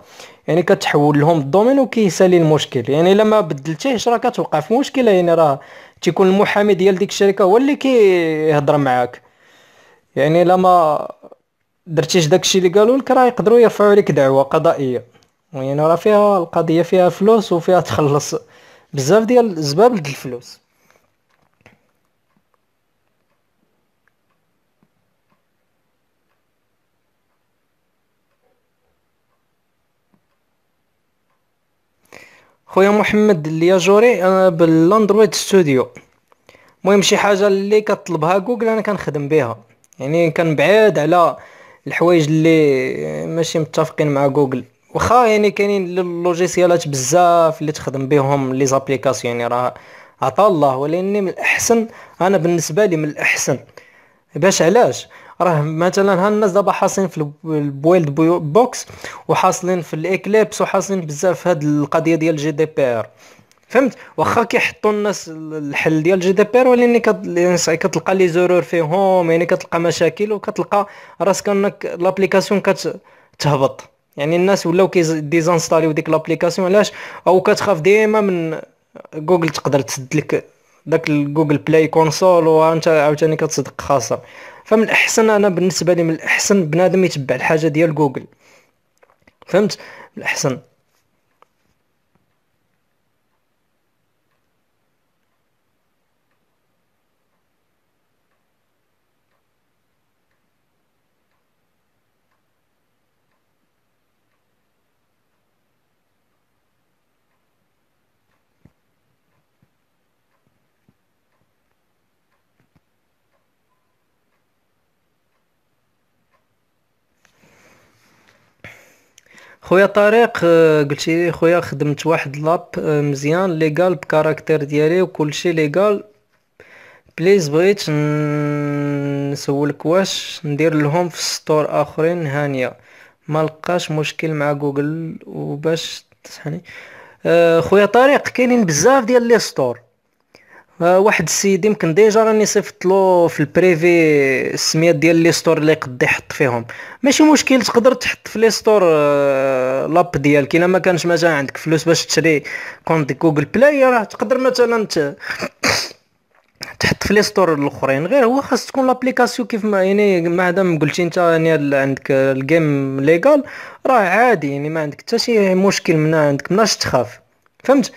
يعني كتحول لهم الدومين وكيسالي المشكل يعني لما ما بدلتيهش راه كتوقع في مشكله يعني راه تيكون المحامي ديال ديك الشركه هو اللي كيهضر معاك يعني لما درتيش داكشي اللي قالوا لك راه يقدروا يرفعوا لك دعوه قضائيه يعني راه فيها القضيه فيها فلوس وفيها تخلص بزاف ديال الزباب لد الفلوس خويا محمد اللي جوري انا آه، بالاندرويد ستوديو المهم شي حاجه اللي كطلبها جوجل انا كنخدم بها يعني كنبعد على الحوايج اللي ماشي متفقين مع جوجل واخا يعني كاينين لوجيسيالات بزاف اللي تخدم بهم لي زابليكاسيون يعني راه عطا الله ولكن من الاحسن انا بالنسبه لي من الاحسن باش علاش راه مثلا ها الناس دابا حاصلين في البويلد بوكس وحاصلين في الاكليبس وحاصلين بزاف في هاد القضيه ديال جي دي بي ار فهمت واخا كيحطوا الناس الحل ديال جي دي بي ار ولكن يعني كتلقى لي زورور فيهم يعني كتلقى مشاكل وكتلقى راسك انك لابليكاسيون كتهبط يعني الناس ولاو ديزانستاليو ديك لابليكاسيون علاش او كتخاف ديما من جوجل تقدر تسد لك داك الجوجل بلاي كونسول وانت عاوتاني كتصدق خاسر فمن الاحسن انا بالنسبه لي من الاحسن بنادم يتبع الحاجه ديال جوجل فهمت من الاحسن خويا طارق آه، قلتي خويا خدمت واحد لاب آه، مزيان ليغال بكاركتر ديالي وكلشي ليغال بليز بغيت نسولك واش ندير لهم في سطور اخرين هانيه ما لقاش مشكل مع جوجل وباش تصحني آه، خويا طارق كاينين بزاف ديال لي سطور آه، واحد السيد يمكن ديجا راني صيفط له في البريفي السميات ديال لي ستور اللي يقد يحط فيهم ماشي مشكل تقدر تحط في لي ستور آه، لاب ديالك الا ما كانش مثلا عندك فلوس باش تشري كونت جوجل بلاي راه تقدر مثلا تحط في لي ستور الاخرين غير هو خاص تكون لابليكاسيون كيف ما يعني ما قلتي انت يعني عندك الجيم ليغال راه عادي يعني ما عندك حتى شي مشكل من عندك مناش تخاف فهمت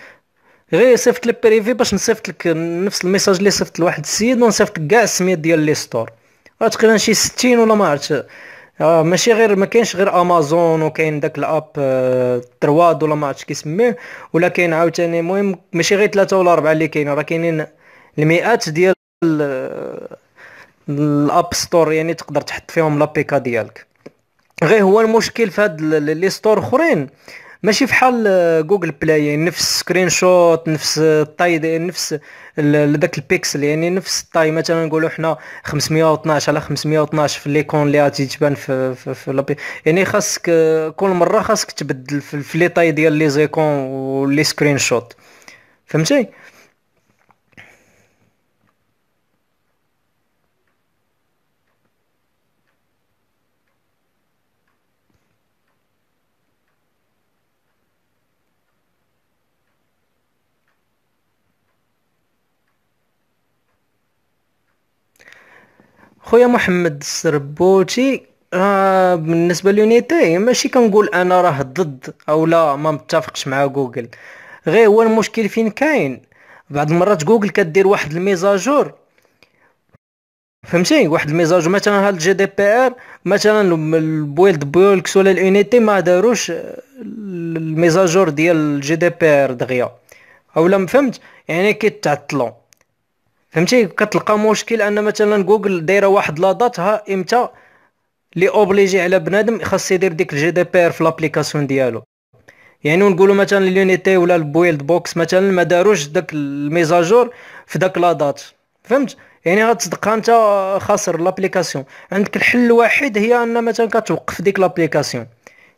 غير صيفط لي بريفي باش نصيفط لك نفس الميساج اللي صيفط لواحد السيد ونصيفط لك كاع السميات ديال لي ستور تقريبا شي 60 ولا ما عرفتش آه ماشي غير ما كاينش غير امازون وكاين داك الاب آه ترواد ولا ما عرفتش كيسميه ولا كاين عاوتاني المهم ماشي غير ثلاثه ولا اربعه اللي كاينين راه كاينين المئات ديال الاب ستور يعني تقدر تحط فيهم لابيكا ديالك غير هو المشكل في هاد لي ستور اخرين ماشي فحال جوجل بلاي يعني نفس سكرين شوت نفس آه، الطاي ديال نفس داك البيكسل يعني نفس الطاي مثلا نقولوا حنا 512 على 512 في ليكون اللي غادي تبان في في, في لابي يعني خاصك آه، كل مره خاصك تبدل في, في لي طاي ديال لي زيكون ولي سكرين شوت فهمتي خويا محمد السربوتي آه بالنسبه لونيتي ماشي كنقول انا راه ضد او لا ما متفقش مع جوجل غير هو المشكل فين كاين بعض المرات جوجل كدير واحد الميزاجور فهمتي واحد الميزاج مثلا هاد الجي دي بي ار مثلا البويلد بولكس ولا اليونيتي ما داروش آه، الميزاجور ديال الجي دي بي ار دغيا اولا فهمت يعني كيتعطلوا فهمتي كتلقى مشكل ان مثلا جوجل دايره واحد لا داتها امتى لي اوبليجي على بنادم خاص يدير ديك الجي دي بي ار في لابليكاسيون ديالو يعني نقولوا مثلا اليونيتي ولا البويلد بوكس مثلا ما داروش داك الميزاجور في داك لا دات فهمت يعني غتصدق انت خاسر لابليكاسيون عندك الحل الوحيد هي ان مثلا كتوقف ديك لابليكاسيون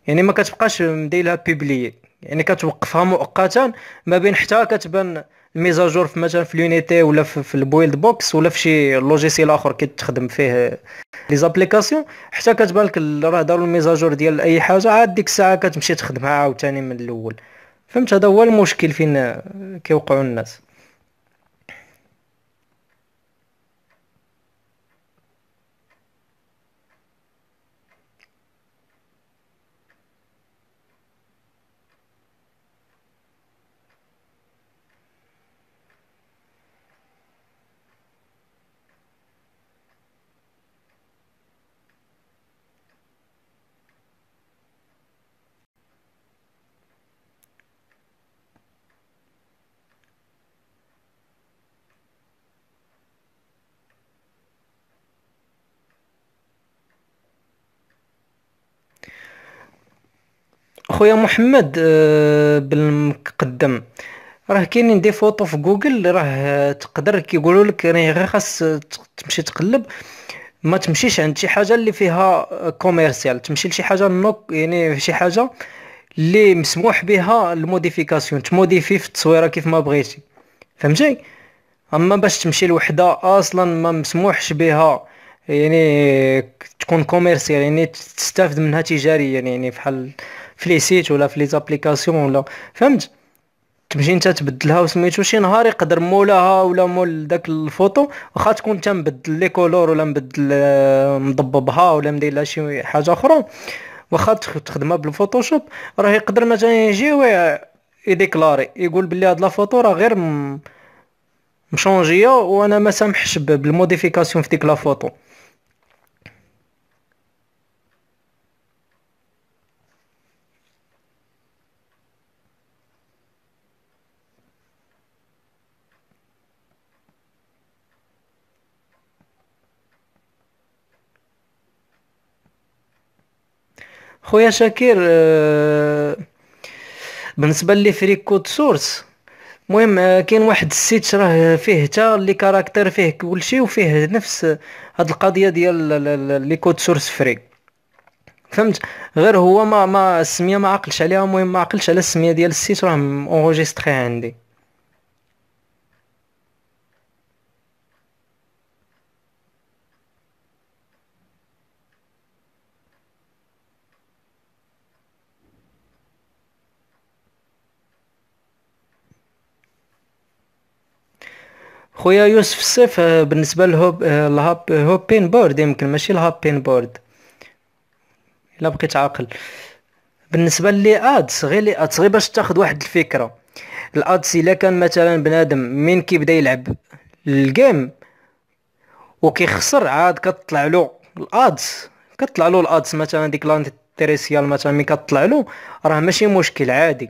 يعني ما كتبقاش مديلها بيبليي يعني كتوقفها مؤقتا ما بين حتى كتبان ميزاجور في مثلا في لونيتي ولا في, في البويلد بوكس ولا في شي لوجيسيال اخر كتخدم فيه لي زابليكاسيون حتى كتبان لك راه داروا الميزاجور ديال اي حاجه عاد ديك الساعه كتمشي تخدمها عاوتاني من الاول فهمت هذا هو المشكل فين كيوقعوا الناس خويا محمد آه، بالمقدم راه كاينين دي فوطو في جوجل راه تقدر كيقولوا لك راه غير خاص تمشي تقلب ما تمشيش عند شي حاجه اللي فيها كوميرسيال تمشي لشي حاجه نوك يعني شي حاجه اللي مسموح بها الموديفيكاسيون تموديفي في التصويره كيف ما بغيتي فهمتي اما باش تمشي لوحده اصلا ما مسموحش بها يعني تكون كوميرسيال يعني تستافد منها تجاريا يعني, يعني في لي سيت ولا في لي زابليكاسيون ولا فهمت تمشي انت تبدلها وسميتو شي نهار يقدر مولاها ولا مول داك الفوطو واخا تكون انت مبدل لي كولور ولا مبدل آه، مضببها ولا مدير لها شي حاجه اخرى واخا تخدمها بالفوتوشوب راه يقدر مثلا يجي ويديكلاري يقول بلي هاد لا فوتو راه غير مشونجيه وانا ما سامحش بالموديفيكاسيون في ديك لا فوتو خويا شاكير آه، بالنسبه لي فري كود سورس المهم آه، كاين واحد السيت راه فيه حتى لي كاركتر فيه كلشي وفيه نفس آه، هاد القضيه ديال لي كود سورس فري فهمت غير هو ما ما السميه ما عقلش عليها المهم ما عقلش على السميه ديال السيت راه اونجيستري عندي خويا يوسف السيف آه، بالنسبه لهوب الهاب آه، آه، هوبين بورد يمكن ماشي الهابين بورد الا بقيت عاقل بالنسبه لي ادس غير لي ادس غير باش تاخذ واحد الفكره الادس الا كان مثلا بنادم من كيبدا يلعب الجيم وكيخسر عاد كتطلع له الادس كتطلع له الادس مثلا ديك لانتيريسيال مثلا مين كتطلع له راه ماشي مشكل عادي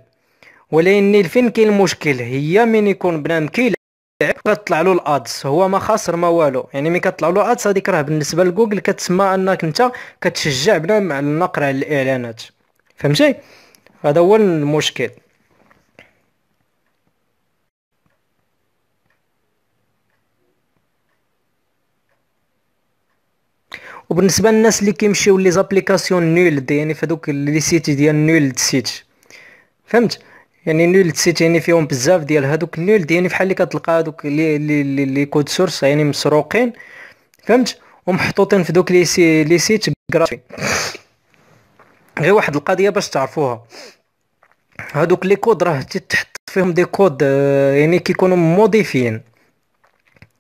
ولكن فين كاين المشكل هي من يكون بنادم كيلعب لعيب كطلع له الادس هو ما خاسر ما والو يعني ملي كطلع له ادز هذيك راه بالنسبه لجوجل كتسمى انك انت كتشجع بنادم على النقر على الاعلانات فهمتي هذا هو المشكل وبالنسبه للناس اللي كيمشيو لي زابليكاسيون نولد يعني فدوك لي سيتي ديال نولد سيت فهمت يعني سيت يعني فيهم بزاف ديال هادوك النول يعني بحال اللي كتلقى هادوك لي لي لي كود سورس يعني مسروقين فهمت ومحطوطين في دوك لي سي لي سيت غراتوي غير واحد القضيه باش تعرفوها هادوك لي كود راه تتحط فيهم دي كود آه، يعني كيكونوا موديفين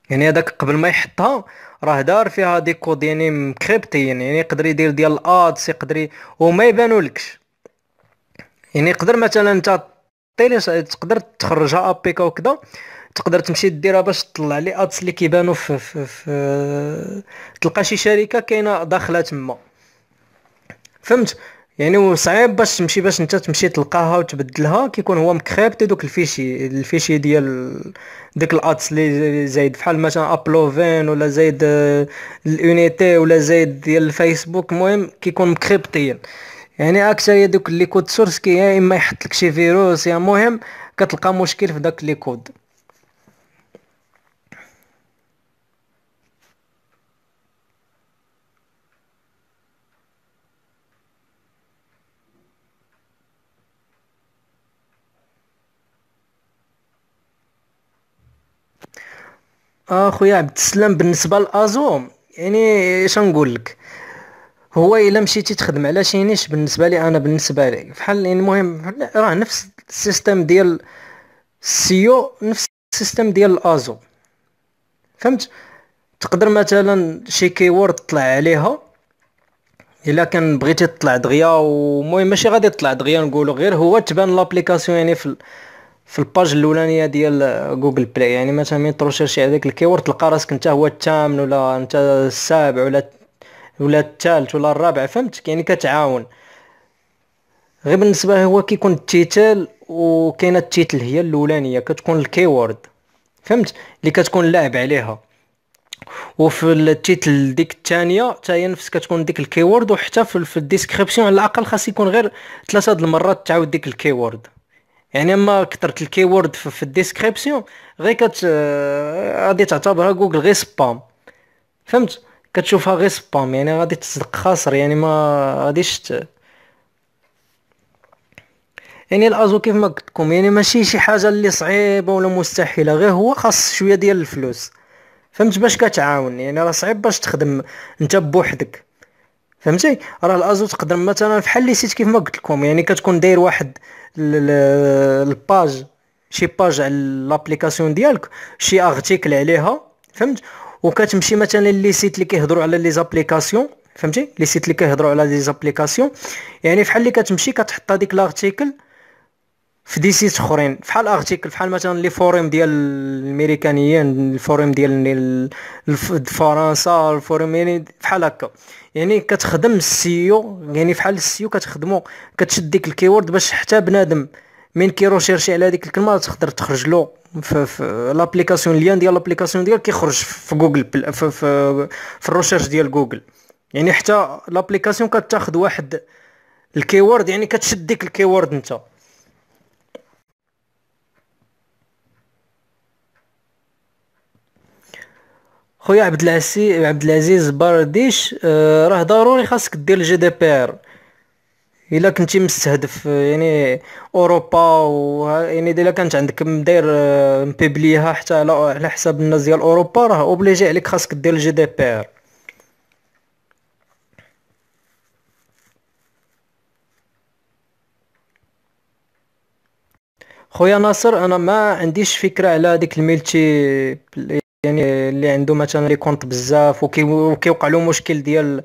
يعني هذاك قبل ما يحطها راه دار فيها دي كود يعني مكريبتيين يعني يقدر يدير ديال الادس يقدر وما يبانولكش يعني يقدر مثلا انت تيلي تقدر تخرجها ابيكا وكذا تقدر تمشي ديرها باش تطلع لي ادس اللي كيبانو في, في, في تلقى شي شركه كاينه داخله تما فهمت يعني صعيب باش تمشي باش انت تمشي تلقاها وتبدلها كيكون هو مكريبتي دوك الفيشي الفيشي ديال داك الادس اللي زايد بحال مثلا ابلوفين ولا زايد آه، الاونيتي ولا زايد ديال الفيسبوك المهم كيكون مكريبتي يعني. يعني اكثريه دوك لي كود سورس كي يا اما يحط لك شي فيروس يا مهم كتلقى مشكل في داك لي كود اخويا آه عبد السلام بالنسبه لازوم يعني نقول لك هو الا مشيتي تخدم على شي نيش بالنسبه لي انا بالنسبه لي بحال المهم راه نفس السيستم ديال السيو نفس السيستم ديال الازو فهمت تقدر مثلا شي كيورد طلع عليها الا كان بغيتي تطلع دغيا ومهم ماشي غادي تطلع دغيا نقولوا غير هو تبان لابليكاسيون يعني في في الباج الاولانيه ديال جوجل بلاي يعني مثلا ملي تروشيرشي هذاك الكيورد تلقى راسك انت هو الثامن ولا انت السابع ولا ولا الثالث ولا الرابع فهمت يعني كتعاون غير بالنسبه هو كيكون التيتل وكاينه التيتل هي الاولانيه كتكون الكيورد فهمت اللي كتكون لاعب عليها وفي التيتل ديك الثانيه حتى هي نفس كتكون ديك الكيورد وحتى في الديسكريبسيون على الاقل خاص يكون غير ثلاثه د المرات تعاود ديك الكيورد يعني اما كثرت الكيورد في الديسكريبسيون غير كت آه، غادي تعتبرها جوجل غير سبام فهمت كتشوفها غير سبام يعني غادي تصدق خاسر يعني ما غاديش ت... يعني الازو كيف ما قلت لكم يعني ماشي شي حاجه اللي صعيبه ولا مستحيله غير هو خاص شويه ديال الفلوس فهمت باش كتعاون يعني راه صعيب باش تخدم انت بوحدك فهمتي راه الازو تقدر مثلا فحال لي سيت كيف ما قلت لكم يعني كتكون داير واحد الباج شي باج على لابليكاسيون ديالك شي ارتيكل عليها فهمت وكتمشي مثلا لي سيت اللي كيهضروا على لي زابليكاسيون فهمتي لي سيت اللي كيهضروا على لي زابليكاسيون يعني فحال اللي كتمشي كتحط هذيك لارتيكل في دي سيت اخرين فحال ارتيكل فحال مثلا لي فوريم ديال الامريكانيين الفوريم ديال فرنسا الفوريم يعني فحال هكا يعني كتخدم السيو يعني فحال السيو كتخدمو كتشد ديك الكيورد باش حتى بنادم من كيروشيرشي على ديك الكلمه تقدر تخرج له في لابليكاسيون ليان ديال لابليكاسيون ديالك كيخرج في جوجل في, في, في الريسيرش ديال جوجل يعني حتى لابليكاسيون كتاخذ واحد الكيورد يعني كتشد ديك الكيورد انت خويا عبد العزيز عبد العزيز بارديش آه، راه ضروري خاصك دير الجي دي بي ار الا كنتي مستهدف يعني اوروبا و يعني الا كانت عندك داير آه، مبيبليها حتى على حساب الناس ديال اوروبا راه اوبليجي عليك خاصك دير الجي دي بي ار خويا ناصر انا ما عنديش فكره على هذيك الميلتي يعني اللي عنده مثلا لي كونط بزاف وكيوقع له مشكل ديال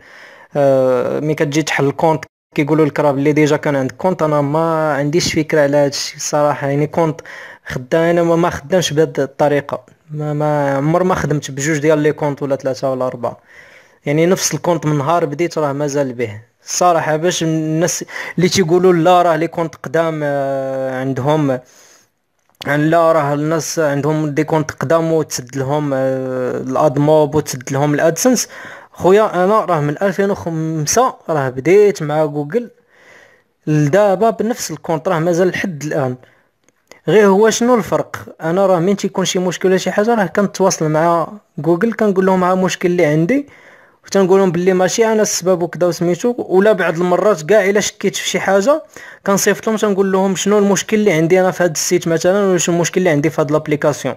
آه، مي كتجي تحل الكونط كيقولوا لك راه بلي ديجا كان عندك كونت انا ما عنديش فكره على هذا الشيء الصراحه يعني كونت خدام انا ما خدامش بهذه الطريقه ما ما عمر ما خدمت بجوج ديال لي كونت ولا ثلاثه ولا اربعه يعني نفس الكونت من نهار بديت راه مازال به الصراحه باش الناس اللي تيقولوا لا راه لي كونت قدام آه، عندهم يعني لا راه الناس عندهم دي كونت قدام وتسد لهم آه، الادموب وتسد لهم الادسنس خويا انا راه من 2005 راه بديت مع جوجل لدابا بنفس راه مازال لحد الان غير هو شنو الفرق انا راه من تيكون شي مشكل ولا شي حاجه راه كنتواصل مع جوجل كنقول لهم ها المشكل اللي عندي وتنقول لهم باللي ماشي انا السبب وكذا وسميتو ولا بعض المرات كاع الا شكيت في شي حاجه كنصيفط لهم تنقول لهم شنو المشكل اللي عندي انا في هذا السيت مثلا ولا شنو المشكل اللي عندي في هذه لابليكاسيون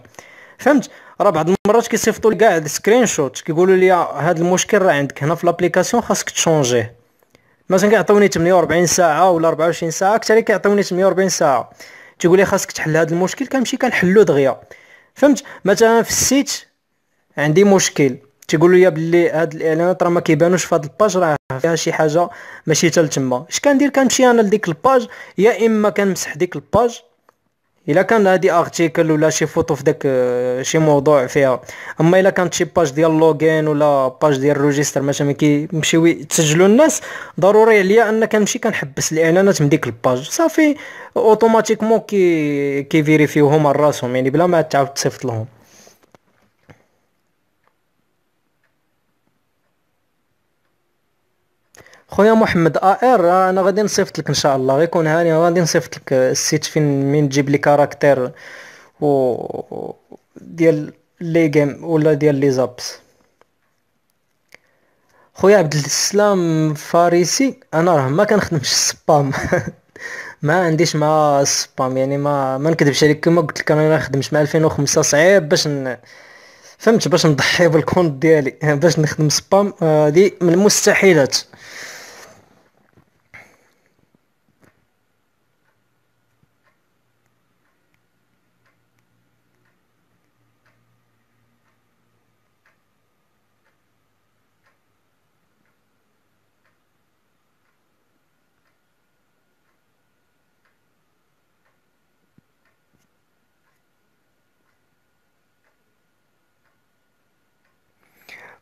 فهمت راه بعض المرات كيصيفطوا لي كاع السكرين شوت كيقولوا لي هذا المشكل راه عندك هنا في لابليكاسيون خاصك تشونجيه مثلا كيعطيوني 48 ساعه ولا 24 ساعه اكثر كيعطيوني 48 ساعه تيقول لي خاصك تحل هذا المشكل كنمشي كنحلو دغيا فهمت مثلا في السيت عندي مشكل تيقولوا لي بلي هاد الاعلانات راه ما كيبانوش في هاد الباج راه فيها شي حاجه ماشي حتى تما اش كندير كنمشي انا لديك الباج يا اما كنمسح ديك الباج الا كان هادي ارتيكل ولا شي فوتو في داك آه، شي موضوع فيها اما الا كانت شي باج ديال لوغين ولا باج ديال الروجيستر مثلا كيمشيو يتسجلوا الناس ضروري عليا ان كنمشي كنحبس الاعلانات من ديك الباج صافي اوتوماتيكمون كي كيفيريفيوهم راسهم يعني بلا ما تعاود تصيفط لهم خويا محمد آه، ار آه، انا غادي نصيفط لك ان شاء الله غيكون هاني غادي نصيفط لك آه، السيت فين من تجيب لي كاركتر و ديال لي جيم ولا ديال لي زابس خويا عبد السلام فارسي انا راه ما كنخدمش السبام ما عنديش مع السبام يعني ما ما نكذبش عليك كما قلت لك انا راه خدمت مع 2005 صعيب باش ن... فهمت باش نضحي بالكونت ديالي باش نخدم سبام هذه من المستحيلات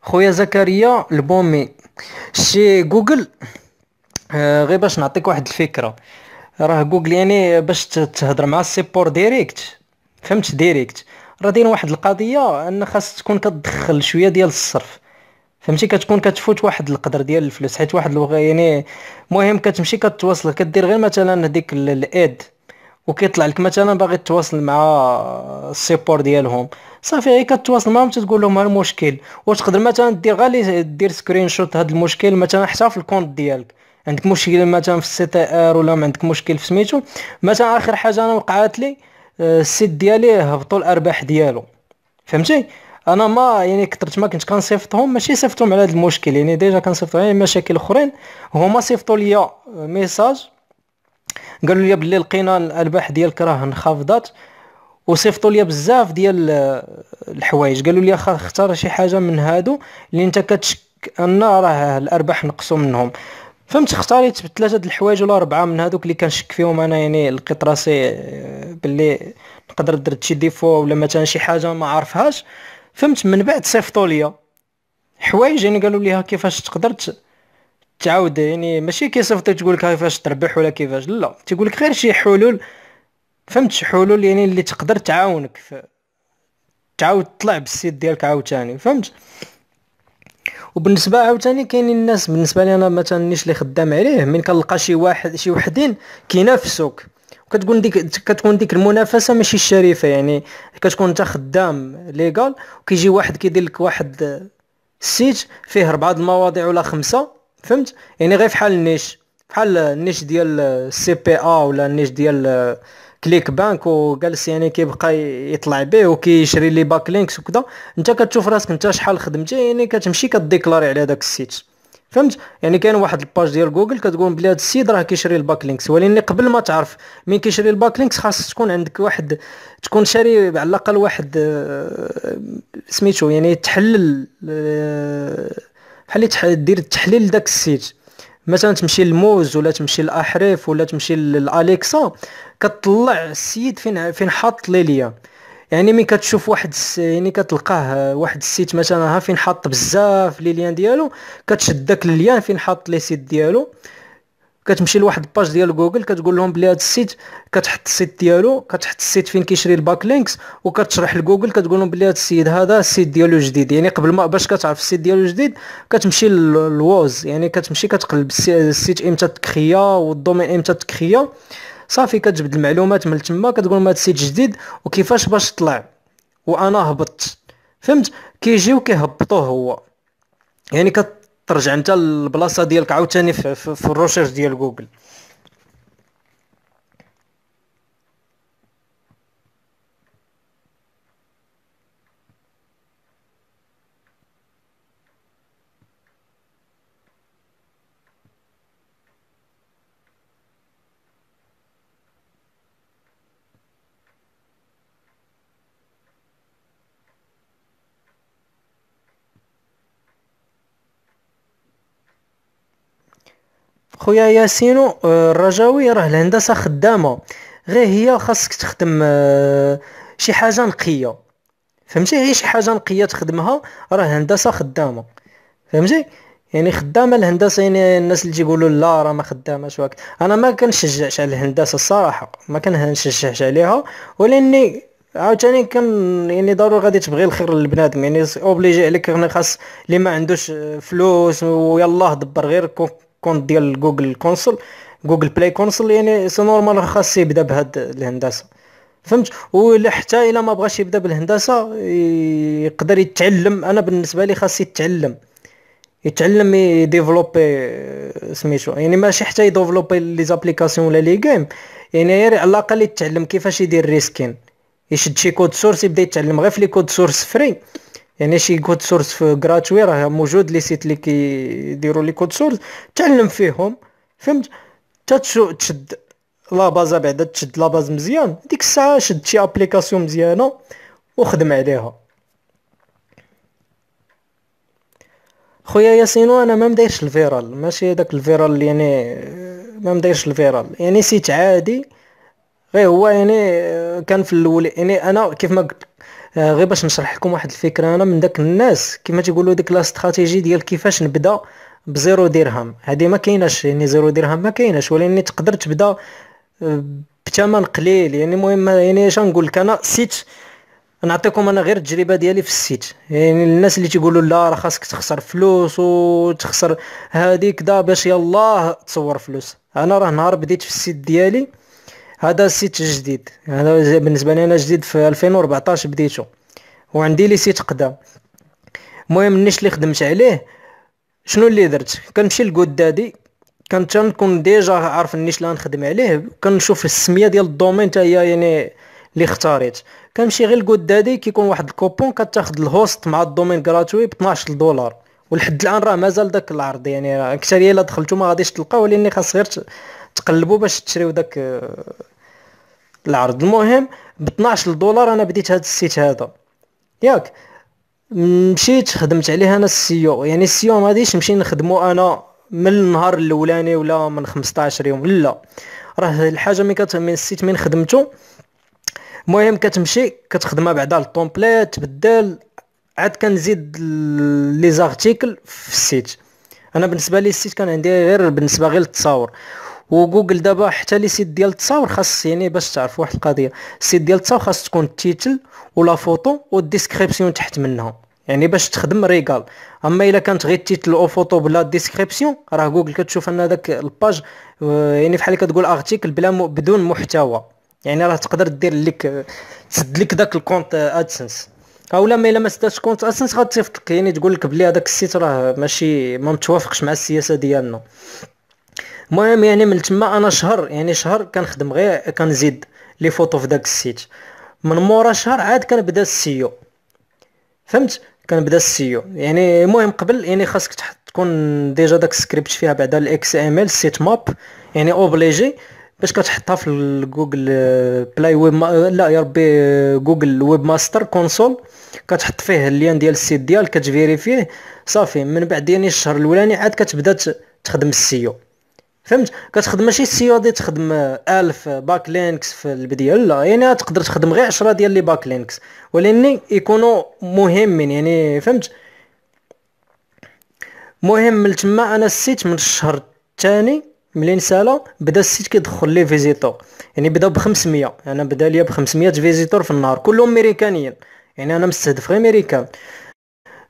خويا زكريا البومي شي جوجل آه غير باش نعطيك واحد الفكره راه جوجل يعني باش تهضر مع السيبور ديريكت فهمت ديريكت راه داير واحد القضيه ان خاص تكون كتدخل شويه ديال الصرف فهمتي كتكون كتفوت واحد القدر ديال الفلوس حيت واحد الوغ يعني المهم كتمشي كتواصل كدير غير مثلا هذيك الايد وكيطلع لك مثلا باغي تواصل مع السيبور ديالهم صافي غير كتواصل معاهم تتقول لهم المشكل وتقدر مثلا دير غير دير سكرين شوت هذا المشكل مثلا حتى في الكونت ديالك عندك مشكل مثلا في السي تي ار ولا عندك مشكل في سميتو مثلا اخر حاجه انا وقعت لي آه، السيت ديالي هبطوا الارباح ديالو فهمتي انا ما يعني كثرت ما كنت كنصيفطهم ماشي صيفطهم على هذا المشكل يعني ديجا كنصيفطهم على يعني مشاكل اخرين هما صيفطوا ليا ميساج قالوا لي بلي لقينا الارباح ديالك راه انخفضت وصيفطوا لي بزاف ديال الحوايج قالوا لي اختار شي حاجه من هادو اللي انت كتشك ان راه الارباح نقصوا منهم فهمت اختاريت ثلاثه د الحوايج ولا اربعه من هادوك اللي كنشك فيهم انا يعني لقيت راسي آه، بلي نقدر درت شي ديفو ولا مثلا شي حاجه ما عارفهاش فهمت من بعد صيفطوا لي حوايج يعني قالوا لي كيفاش تقدر تعاود يعني ماشي كيصيفط تقول لك كيفاش تربح ولا كيفاش لا تيقول لك غير شي حلول فهمت شي حلول يعني اللي تقدر تعاونك ف... تعاود تطلع بالسيت ديالك عاوتاني فهمت وبالنسبه عاوتاني كاينين الناس بالنسبه لي انا مثلا نيش اللي خدام عليه من كنلقى شي واحد شي وحدين كينافسوك كتكون ديك كتكون ديك المنافسه ماشي الشريفه يعني كتكون انت خدام ليغال وكيجي واحد كيدير لك واحد سيت فيه اربعه المواضيع ولا خمسه فهمت يعني غير فحال النيش فحال النيش ديال السي بي ا إيه ولا النيش ديال كليك بانك وجالس يعني كيبقى يطلع به وكيشري لي باك لينكس وكذا انت كتشوف راسك انت شحال خدمتي يعني كتمشي كديكلاري على داك السيت فهمت يعني كاين واحد الباج ديال جوجل كتقول بلي هذا السيد راه كيشري الباك لينكس ولكن قبل ما تعرف مين كيشري الباك لينكس خاص تكون عندك واحد تكون شاري على الاقل واحد آه، سميتو يعني تحلل آه، بحال دير التحليل داك السيت مثلا تمشي للموز ولا تمشي للاحرف ولا تمشي للاليكسا كتطلع السيد فين فين حاط ليليا يعني ملي كتشوف واحد يعني كتلقاه واحد السيت مثلا ها فين حاط بزاف لي ليان ديالو كتشد داك ليليان فين حاط لي سيت ديالو كتمشي لواحد الباج ديال جوجل كتقول لهم بلي هذا السيت كتحط السيت ديالو كتحط السيت فين كيشري الباك لينكس وكتشرح لجوجل كتقول لهم بلي هذا السيد هذا السيت ديالو جديد يعني قبل ما باش كتعرف السيت ديالو جديد كتمشي للووز يعني كتمشي كتقلب السيت امتى تكخيا والدومين امتى تكخيا صافي كتجبد المعلومات من تما كتقول لهم هذا السيت جديد وكيفاش باش طلع وانا هبطت فهمت كيجيو كيهبطوه هو يعني كت ترجع انت للبلاصه ديالك عاوتاني في, في, في الروشيرش ديال جوجل خويا ياسينو آه، الرجاوي راه الهندسه خدامه غير هي خاصك تخدم آه، شي حاجه نقيه فهمتي غير شي حاجه نقيه تخدمها راه الهندسه خدامه فهمتي يعني خدامه الهندسه يعني الناس اللي يقولوا لا راه ما خداماش وقت انا ما كنشجعش على الهندسه الصراحه ما كنشجعش عليها ولاني عاوتاني كان يعني ضروري غادي تبغي الخير للبنادم يعني اوبليجي عليك خاص اللي ما عندوش آه، فلوس ويلاه دبر غير كونت ديال جوجل كونسول جوجل بلاي كونسول يعني سي نورمال خاص يبدا بهاد الهندسه فهمت ولا حتى الا ما بغاش يبدا بالهندسه يقدر يتعلم انا بالنسبه لي خاص يتعلم يتعلم يديفلوبي سميتو يعني ماشي حتى يديفلوبي لي زابليكاسيون ولا لي جيم يعني غير على الاقل يتعلم كيفاش يدير ريسكين يشد شي كود سورس يبدا يتعلم غير في لي كود سورس فري يعني شي كود سورس في غراتوي راه موجود لي سيت اللي كيديروا لي كود سورس تعلم فيهم فهمت تتشو تشد لا بازا بعدا تشد لا باز مزيان ديك الساعه شد شي ابليكاسيون مزيانه وخدم عليها خويا ياسينو انا ما مدايرش الفيرال ماشي داك الفيرال اللي يعني ما مدايرش الفيرال يعني سيت عادي غير هو يعني كان في الاول يعني انا كيف ما قلت آه، غير باش نشرح لكم واحد الفكره انا من داك الناس كما تيقولوا ديك لا استراتيجي ديال كيفاش نبدا بزيرو درهم هذه ما كايناش يعني زيرو درهم ما كايناش ولكن تقدر تبدا آه، بثمن قليل يعني المهم يعني اش نقول لك انا سيت نعطيكم انا غير التجربه ديالي في السيت يعني الناس اللي تيقولوا لا راه خاصك تخسر فلوس وتخسر هذيك دا باش يلاه تصور فلوس انا راه نهار بديت في السيت ديالي هذا سيت جديد هذا بالنسبه لي انا جديد في 2014 بديتو وعندي لي سيت قدام المهم نيش اللي خدمت عليه شنو اللي درت كنمشي لكود دادي كنت تنكون ديجا عارف النيش اللي غنخدم عليه كنشوف السميه ديال الدومين حتى هي يعني اللي اختاريت كنمشي غير لكود دادي كيكون واحد الكوبون كتاخد الهوست مع الدومين غراتوي ب 12 دولار ولحد الان راه مازال داك العرض يعني اكثريه الا دخلتو ما غاديش تلقاو لاني خاص غير تقلبوا باش تشريو داك آه، العرض المهم ب 12 دولار انا بديت هذا السيت هذا ياك مشيت خدمت عليه انا السيو يعني السيو ما غاديش نمشي نخدمو انا من النهار الاولاني ولا من 15 يوم لا راه الحاجه ملي كت من السيت من خدمتو المهم كتمشي كتخدمها بعدا الطومبليت تبدل عاد كنزيد لي زارتيكل في السيت انا بالنسبه لي السيت كان عندي غير بالنسبه غير للتصاور وجوجل دابا حتى لي سيت ديال التصاور خاص يعني باش تعرف واحد القضيه السيت ديال التصاور خاص تكون التيتل ولا فوتو والديسكريبسيون تحت منها يعني باش تخدم ريغال اما الا كانت غير التيتل او فوتو بلا ديسكريبسيون راه جوجل كتشوف ان داك الباج آه، يعني بحال كتقول ارتيكل بلا م... بدون محتوى يعني راه تقدر دير لك آه، تسد لك داك الكونت ادسنس آه، اولا ما الا ما سداتش كونت ادسنس غتصيفط يعني تقول لك بلي هذاك السيت راه ماشي ما متوافقش مع السياسه ديالنا المهم يعني من تما انا شهر يعني شهر كنخدم غير كنزيد لي فوتو في داك السيت من مورا شهر عاد كنبدا السيو فهمت كنبدا السيو يعني المهم قبل يعني خاصك تحط تكون ديجا داك السكريبت فيها بعدا الاكس ام ال سيت ماب يعني اوبليجي باش كتحطها في جوجل آه، بلاي ويب ما... آه، لا يا ربي آه، جوجل ويب ماستر كونسول كتحط فيه اللين ديال السيت ديال كتفيري فيه صافي من بعد يعني الشهر الاولاني عاد كتبدا تخدم السيو فهمت كتخدم ماشي سي او دي تخدم 1000 باك لينكس في البدايه لا يعني تقدر تخدم غير 10 ديال لي باك لينكس ولكن يكونوا مهمين يعني فهمت مهم من تما انا السيت من الشهر الثاني ملي نسالا بدا السيت كيدخل لي فيزيتور يعني بدا ب 500 انا يعني بدا ليا ب 500 فيزيتور في النهار كلهم ميريكانيين يعني انا مستهدف غير ميريكان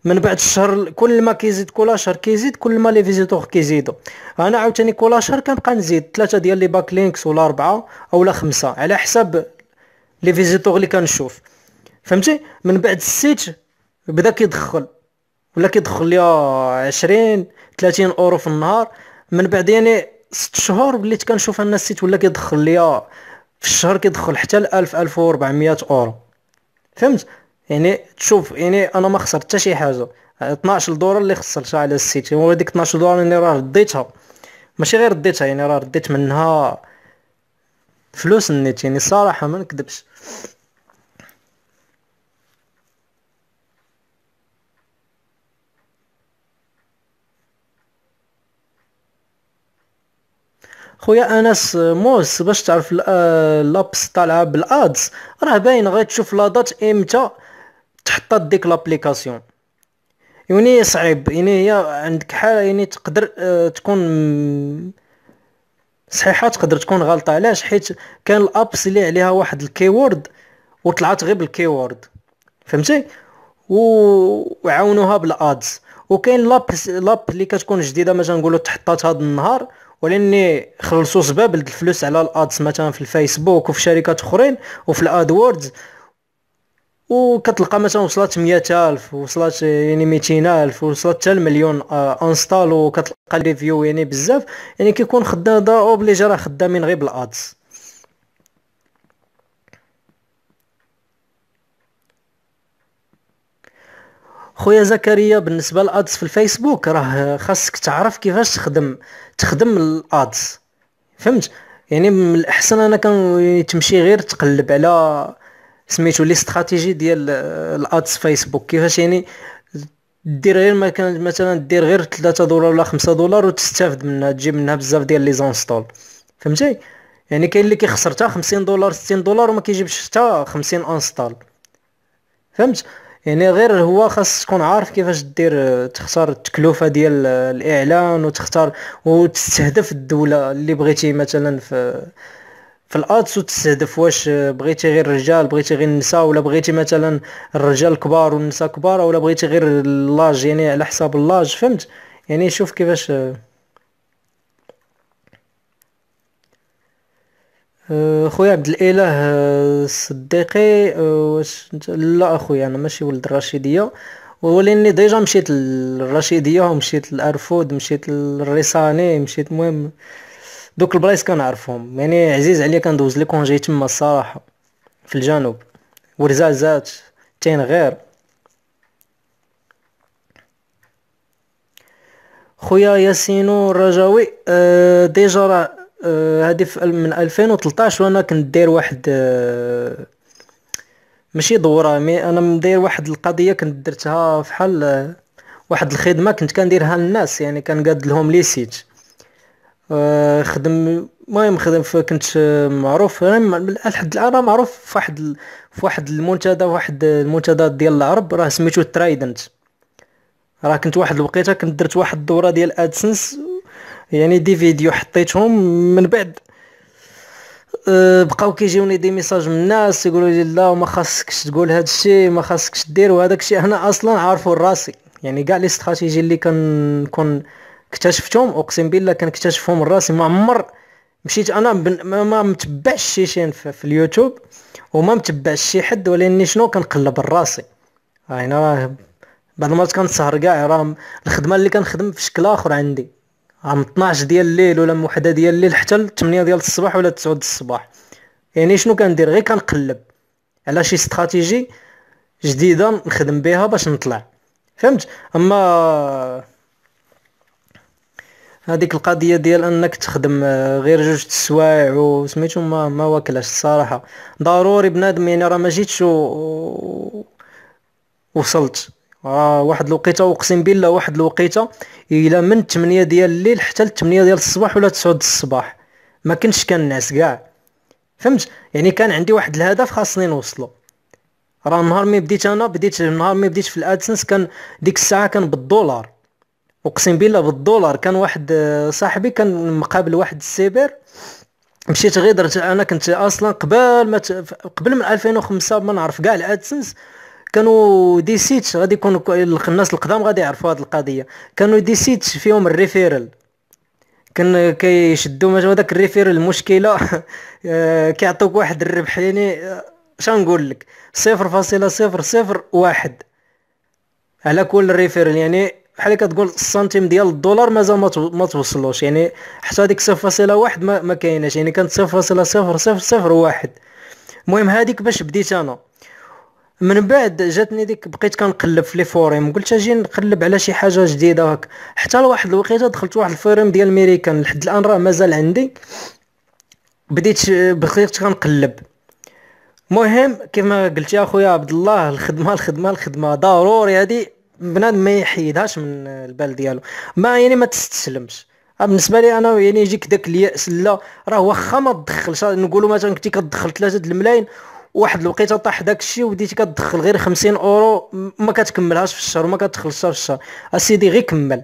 من بعد الشهر كل ما كيزيد كل شهر كيزيد كل ما لي فيزيتور كيزيدوا انا عاوتاني كل شهر كنبقى نزيد ثلاثه ديال لي باك لينكس ولا اربعه لا خمسه على حساب لي فيزيتور اللي كنشوف فهمتي من بعد السيت بدا كيدخل ولا كيدخل ليا 20 30 اورو في النهار من بعد يعني 6 شهور وليت كنشوف ان السيت ولا كيدخل ليا في الشهر كيدخل حتى ل 1000 1400 اورو فهمت يعني تشوف يعني انا ما خسرت حتى شي حاجه 12 دولار اللي خسرتها على السيتي يعني هو ديك 12 دولار اللي راه رديتها ماشي غير رديتها يعني راه رديت منها فلوس النت يعني صراحه ما نكذبش خويا انس موس باش تعرف آه، لابس طالعه بالادز راه باين تشوف لادات امتى تحطات ديك لابليكاسيون يعني صعيب يعني هي عندك حاله يعني تقدر اه تكون صحيحه تقدر تكون غلطه علاش حيت كان الابس اللي عليها واحد الكيورد وطلعت غير بالكيورد فهمتي وعاونوها بالادز وكاين لاب لاب اللي كتكون جديده مثلا نقولوا تحطات هذا النهار ولاني خلصوا سباب الفلوس على الادز مثلا في الفيسبوك وفي شركات اخرين وفي الادوردز وكتلقى مثلا وصلت 100000 وصلات وصلت يعني ميتين الف وصلت حتى المليون انستال آه، وكتلقى ريفيو يعني بزاف يعني كيكون خدام دا اوبليجي راه خدامين غير بالادز خويا زكريا بالنسبه للادز في الفيسبوك راه خاصك تعرف كيفاش تخدم تخدم الادز فهمت يعني من الاحسن انا كان تمشي غير تقلب على سميتو لي استراتيجي ديال آه، الادس فيسبوك كيفاش يعني دير غير ما كان مثلا دير غير 3 دولار ولا 5 دولار وتستافد منها تجيب منها بزاف ديال لي زونستول فهمتي يعني كاين اللي كيخسر حتى 50 دولار 60 دولار وما كيجيبش حتى 50 انستال فهمت يعني غير هو خاص تكون عارف كيفاش دير آه، تختار التكلفه ديال آه، الاعلان وتختار وتستهدف الدوله اللي بغيتي مثلا في في الادس وتستهدف واش بغيتي غير الرجال بغيتي غير النساء ولا بغيتي مثلا الرجال كبار والنساء كبار ولا بغيتي غير اللاج يعني على حساب اللاج فهمت يعني شوف كيفاش آه، خويا عبد الاله آه، الصديقي آه، واش لا اخويا انا ماشي ولد الرشيديه ولاني ديجا مشيت للرشيديه ومشيت للارفود مشيت للريساني مشيت المهم دوك البلايص كنعرفهم يعني عزيز عليا كندوز لي كونجي تما الصراحه في الجنوب ورزازات تين غير خويا ياسينو الرجاوي أه ديجا راه آه، هادي أه من 2013 وانا كنت داير واحد أه ماشي دوره مي انا مدير واحد القضيه كنت درتها فحال آه، واحد الخدمه كنت كنديرها للناس يعني كنقاد لهم لي سيت آه، خدم المهم خدم كنت آه، معروف لحد الان راه معروف في واحد في واحد المنتدى واحد المنتدى ديال العرب راه سميتو ترايدنت راه كنت واحد الوقيته كنت درت واحد الدوره ديال ادسنس يعني دي فيديو حطيتهم من بعد آه، بقاو كيجيوني دي ميساج من الناس يقولوا لي لا ما خاصكش تقول هذا الشيء ما خاصكش دير وهذاك الشيء انا اصلا عارفه راسي يعني كاع لي استراتيجي اللي كنكون اكتشفتهم اقسم بالله كنكتشفهم راسي ما عمر مشيت انا بن... ما, متبعش شي شي في, في اليوتيوب وما متبعش شي حد ولاني شنو كنقلب راسي هنا راه بعض المرات كنسهر كاع راه الخدمه اللي كنخدم في شكل اخر عندي عام 12 ديال الليل ولا من وحده ديال الليل حتى 8 ديال الصباح ولا 9 ديال الصباح يعني شنو كندير غير كنقلب على شي استراتيجي جديده نخدم بها باش نطلع فهمت اما هذيك القضيه ديال انك تخدم آه، غير جوج السوايع وسميتو ما ما واكلاش الصراحه ضروري بنادم يعني راه ما جيتش و... وصلت آه واحد الوقيته اقسم بالله واحد الوقيته الى من 8 ديال الليل حتى ل 8 ديال الصباح ولا 9 ديال الصباح ما كنتش كنعس كاع فهمت يعني كان عندي واحد الهدف خاصني نوصلو راه نهار مي بديت انا بديت نهار مي بديت في الادسنس كان ديك الساعه كان بالدولار اقسم بالله بالدولار كان واحد آه، صاحبي كان مقابل واحد السيبر مشيت غير درت انا كنت اصلا قبل ما قبل من 2005 ما نعرف كاع الادسنس كانوا دي سيت غادي يكون الناس القدام غادي يعرفوا هذه القضيه كانوا دي سيت فيهم الريفيرال كان كيشدوا مثلا داك الريفيرال المشكله آه، كيعطوك واحد الربح يعني آه، شنقول لك صفر فاصلة صفر صفر واحد على كل ريفيرال يعني بحال كتقول السنتيم ديال الدولار مازال ما توصلوش يعني حتى هذيك 0.1 ما, ما كايناش يعني كانت 0.0001 المهم هذيك باش بديت انا من بعد جاتني ديك بقيت كنقلب في لي فوريم قلت اجي نقلب على شي حاجه جديده هك حتى لواحد الوقيته دخلت واحد الفوريم ديال ميريكان لحد الان راه مازال عندي بديت بقيت كنقلب المهم كما قلت يا اخويا عبد الله الخدمه الخدمه الخدمه ضروري هذه بنادم ما يحيدهاش من البال ديالو ما يعني ما تستسلمش بالنسبه لي انا يعني يجيك داك الياس لا راه واخا ما تدخلش نقولوا مثلا كنتي كتدخل ثلاثه د الملاين واحد الوقيته طاح داك الشيء وبديتي كتدخل غير 50 اورو ما كتكملهاش في الشهر وما كتدخلش في الشهر اسيدي غير كمل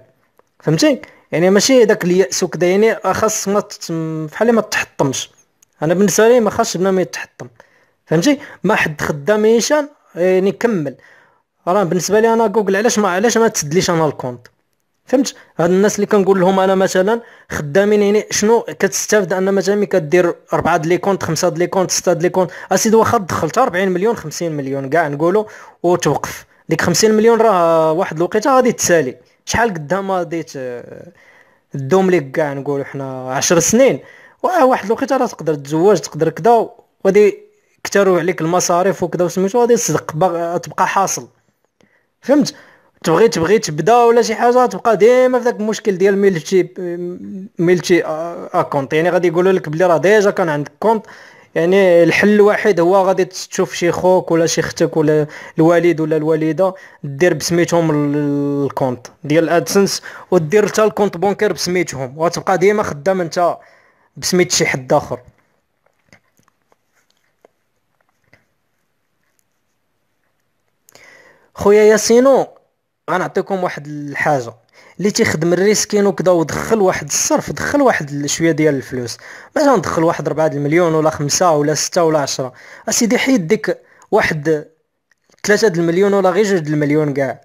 فهمتي يعني ماشي داك الياس وكذا يعني خاص ما بحال ما تحطمش انا بالنسبه لي ما خاصش ما يتحطم فهمتي ما حد خدام يشان يعني كمل راه بالنسبه لي انا جوجل علاش ما علاش ما تسدليش انا الكونت فهمت هاد الناس اللي كنقول لهم انا مثلا خدامين يعني شنو كتستافد ان مثلا ملي كدير اربعه د لي كونت خمسه د لي كونت سته د لي كونت اسيد واخا دخلت 40 مليون 50 مليون كاع نقولوا وتوقف ديك 50 مليون راه واحد الوقيته غادي تسالي شحال قدام غادي دوم ليك كاع نقولوا حنا 10 سنين واحد الوقيته راه تقدر تزوج تقدر كدا وغادي كثروا عليك المصاريف وكذا وسميتو غادي تصدق تبقى حاصل فهمت تبغي تبغي تبدا ولا شي حاجه تبقى ديما في ذاك المشكل ديال ميلتي ميلتي اكونت آه، آه، يعني غادي يقولوا لك بلي راه ديجا كان عندك كونت يعني الحل الوحيد هو غادي تشوف شي خوك ولا شي اختك ولا الوالد ولا الوالده دير بسميتهم الكونت ديال ادسنس ودير حتى الكونت بونكير بسميتهم وتبقى ديما خدام انت بسميت شي حد اخر خويا ياسينو غنعطيكم واحد الحاجه اللي تيخدم الريسكين وكذا ودخل واحد الصرف دخل واحد شويه ديال الفلوس مثلا دخل واحد 4 المليون ولا خمسة ولا ستة ولا عشرة اسيدي حيد ديك واحد د المليون ولا غير د المليون كاع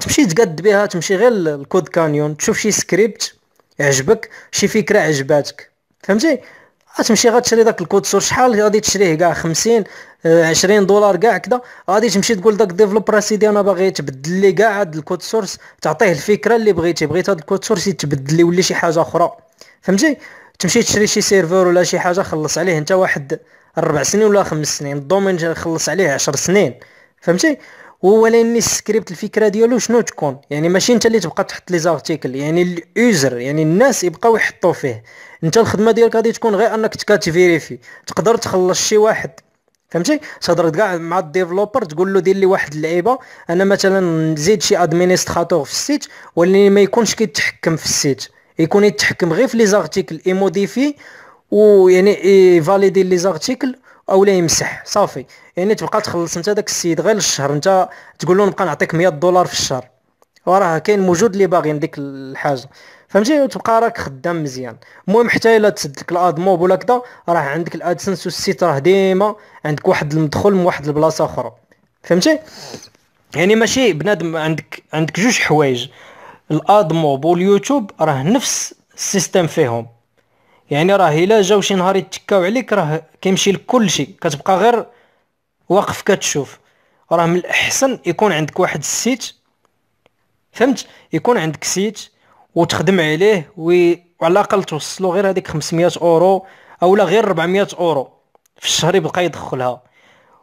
تمشي تقاد بها تمشي غير الكود كانيون تشوف شي سكريبت عجبك شي فكره عجباتك فهمتي غتمشي غتشري داك الكود شحال غادي تشريه كاع 50 20 آه، دولار كاع كدا غادي تمشي تقول داك الديفلوبر سيدي انا باغي تبدل لي كاع هاد الكود سورس تعطيه الفكره اللي بغيتي بغيت هاد الكود سورس يتبدل لي ولا شي حاجه اخرى فهمتي تمشي تشري شي سيرفر ولا شي حاجه خلص عليه انت واحد ربع سنين ولا خمس سنين الدومين خلص عليه 10 سنين فهمتي لاني السكريبت الفكره ديالو شنو تكون يعني ماشي انت اللي تبقى تحط لي زارتيكل يعني اليوزر يعني الناس يبقاو يحطوا فيه انت الخدمه ديالك غادي تكون غير انك تكاتفيريفي تقدر تخلص شي واحد فهمتي تهضر كاع مع الديفلوبر تقول له دير لي واحد اللعيبه انا مثلا نزيد شي ادمينستراتور في السيت واللي ما يكونش كيتحكم في السيت يكون يتحكم غير في لي زارتيكل ايموديفي ويعني فاليدي لي زارتيكل او لا يمسح صافي يعني تبقى تخلص انت داك السيد غير الشهر انت تقول له نبقى نعطيك 100 دولار في الشهر وراه كاين موجود اللي باغي ديك الحاجه فهمتي وتبقى راك خدام مزيان المهم حتى الا تسد لك موب ولا كذا راه عندك الادسنس والسيت راه ديما عندك واحد المدخل من واحد البلاصه اخرى فهمتي يعني ماشي بنادم عندك عندك جوج حوايج الادموب واليوتيوب راه نفس السيستم فيهم يعني راه الا جاو شي نهار يتكاو عليك راه كيمشي لك كلشي كتبقى غير واقف كتشوف راه من الاحسن يكون عندك واحد السيت فهمت يكون عندك سيت وتخدم عليه وي وعلى الاقل توصلو غير هذيك 500 اورو اولا غير 400 اورو في الشهر يبقى يدخلها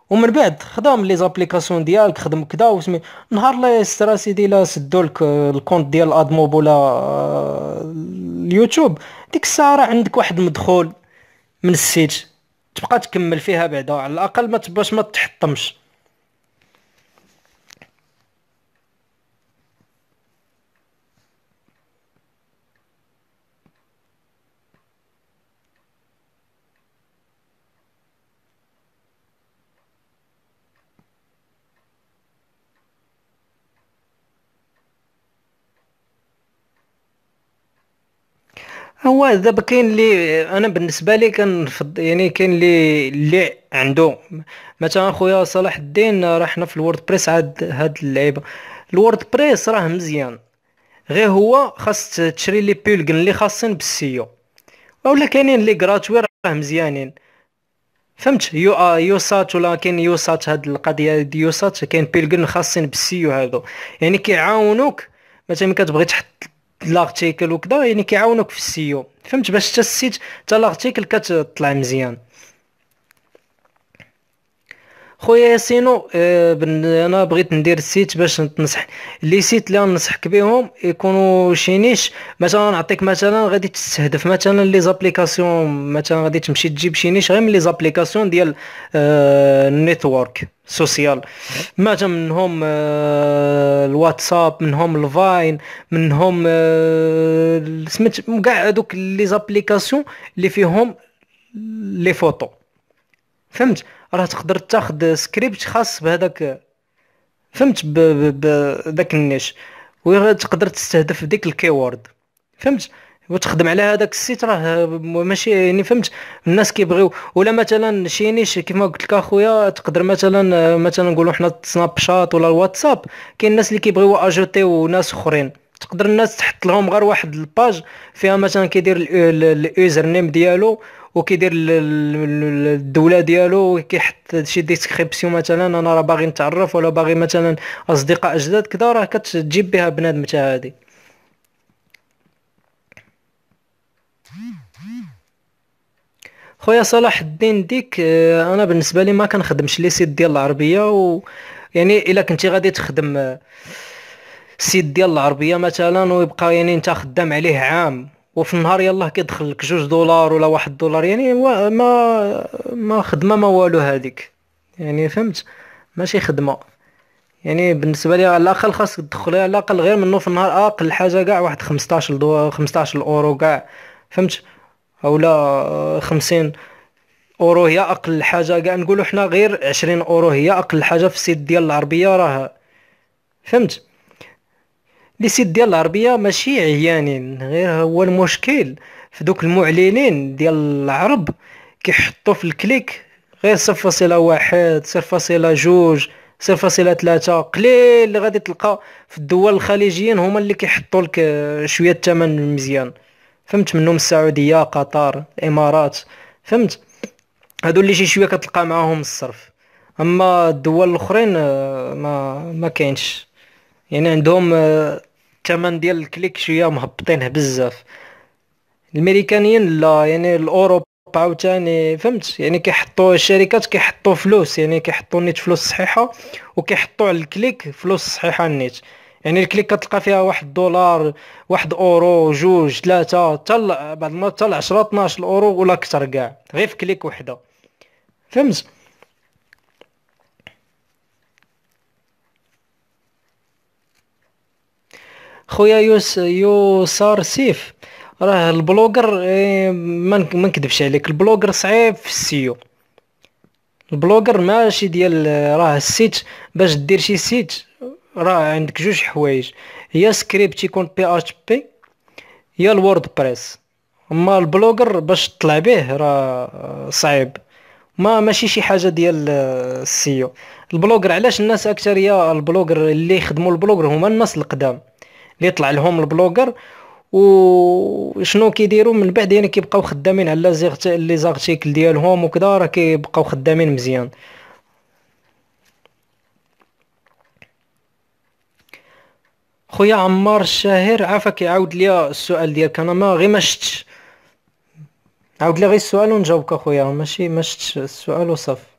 ومن بعد خدام لي زابليكاسيون ديالك خدم كدا وسمي نهار لا يسترا سيدي لا سدو لك الكونت ديال ادموب ولا آه، اليوتيوب ديك الساعه راه عندك واحد مدخول من السيت تبقى تكمل فيها بعدا على الاقل ما تبقاش ما تحطمش هو دابا كاين اللي انا بالنسبه لي كنفض يعني كاين اللي اللي عنده مثلا خويا صلاح الدين راه حنا في الورد بريس عاد هاد اللعيبه الورد بريس راه مزيان غير هو خاص تشري لي بولغن اللي خاصين بالسيو ولا كاينين لي غراتوي راه مزيانين فهمت يو آه يوسات ولا كاين يوسات هاد القضيه دي يوسات كاين بيلغن خاصين بالسيو هادو يعني كيعاونوك مثلا ملي كتبغي تحط لارتيكل وكذا يعني كيعاونوك في السيو فهمت باش حتى السيت حتى لارتيكل كتطلع مزيان خويا ياسينو آه، انا بغيت ندير سيت باش نتنصح لي سيت اللي ننصحك بهم يكونوا شي نيش مثلا نعطيك مثلا غادي تستهدف مثلا لي زابليكاسيون مثلا غادي تمشي تجيب شي نيش غير من لي زابليكاسيون ديال آه، النيتورك سوسيال مثلا منهم آه، الواتساب منهم الفاين منهم سميت كاع هذوك لي زابليكاسيون اللي فيهم لي فوتو فهمت راه تقدر تاخد سكريبت خاص بهذاك فهمت بداك النيش وتقدر تستهدف ديك الكيورد فهمت وتخدم على هذاك السيت راه ماشي يعني فهمت الناس كيبغيو ولا مثلا شي نيش كيما قلت لك اخويا تقدر مثلا مثلا نقولوا حنا سناب شات ولا الواتساب كاين الناس اللي كيبغيو اجوتي ناس اخرين تقدر الناس تحط لهم غير واحد الباج فيها مثلا كيدير اليوزر نيم ديالو وكيدير الدوله ديالو كيحط شي ديسكريبسيون مثلا انا راه باغي نتعرف ولا باغي مثلا اصدقاء جداد كذا راه كتجيب بها بنادم حتى هادي خويا صلاح الدين ديك آه، انا بالنسبه لي ما كنخدمش لي سيت ديال العربيه و يعني الا كنتي غادي تخدم آه، سيت ديال العربيه مثلا ويبقى يعني انت خدام عليه عام وفي النهار يلاه كيدخل لك جوج دولار ولا واحد دولار يعني ما ما خدمه ما والو هذيك يعني فهمت ماشي خدمه يعني بالنسبه لي على الاقل خاصك تدخل على الاقل غير منه في النهار اقل حاجه كاع واحد 15 دو 15 اورو كاع فهمت اولا 50 آه، اورو هي اقل حاجه كاع نقولوا حنا غير 20 اورو هي اقل حاجه في السيت ديال العربيه راه فهمت لي سيت ديال العربيه ماشي عيانين غير هو المشكل في دوك المعلنين ديال العرب كيحطوا في الكليك غير صفر فاصلة واحد صفر فاصلة جوج صفر فاصلة ثلاثة قليل اللي غادي تلقى في الدول الخليجيين هما اللي كيحطوا لك شوية الثمن مزيان فهمت منهم السعودية قطر الإمارات فهمت هادو اللي شي شوية كتلقى معاهم الصرف أما الدول الأخرين آه، ما ما كاينش يعني عندهم الثمن آه، ديال الكليك شويه مهبطينه بزاف الامريكانيين لا يعني الاوروب عاوتاني فهمت يعني كيحطوا الشركات كيحطوا فلوس يعني كيحطوا نيت فلوس صحيحه وكيحطوا على الكليك فلوس صحيحه نيت يعني الكليك كتلقى فيها واحد دولار واحد اورو جوج ثلاثة تل بعض المرات تل 10 12 اورو ولا اكثر كاع غير في كليك وحده فهمت خويا يوس يوسار سيف راه البلوغر إيه، ما نكذبش عليك البلوغر صعيب في السيو البلوغر ماشي ديال راه السيت باش دير شي سيت راه عندك جوج حوايج يا سكريبت يكون بي اتش بي يا الوورد بريس اما البلوغر باش تطلع به راه صعيب ما ماشي شي حاجه ديال آه، السيو البلوغر علاش الناس يا البلوغر اللي يخدموا البلوغر هما الناس القدام اللي طلع لهم البلوغر وشنو كيديروا من بعد يعني كيبقاو خدامين على لي زارتيكل ديالهم وكذا راه كيبقاو خدامين مزيان خويا عمار الشاهر عافاك يعاود ليا السؤال ديالك انا ما غير ما شفتش عاود لي غير السؤال ونجاوبك اخويا ماشي ما شفتش السؤال وصافي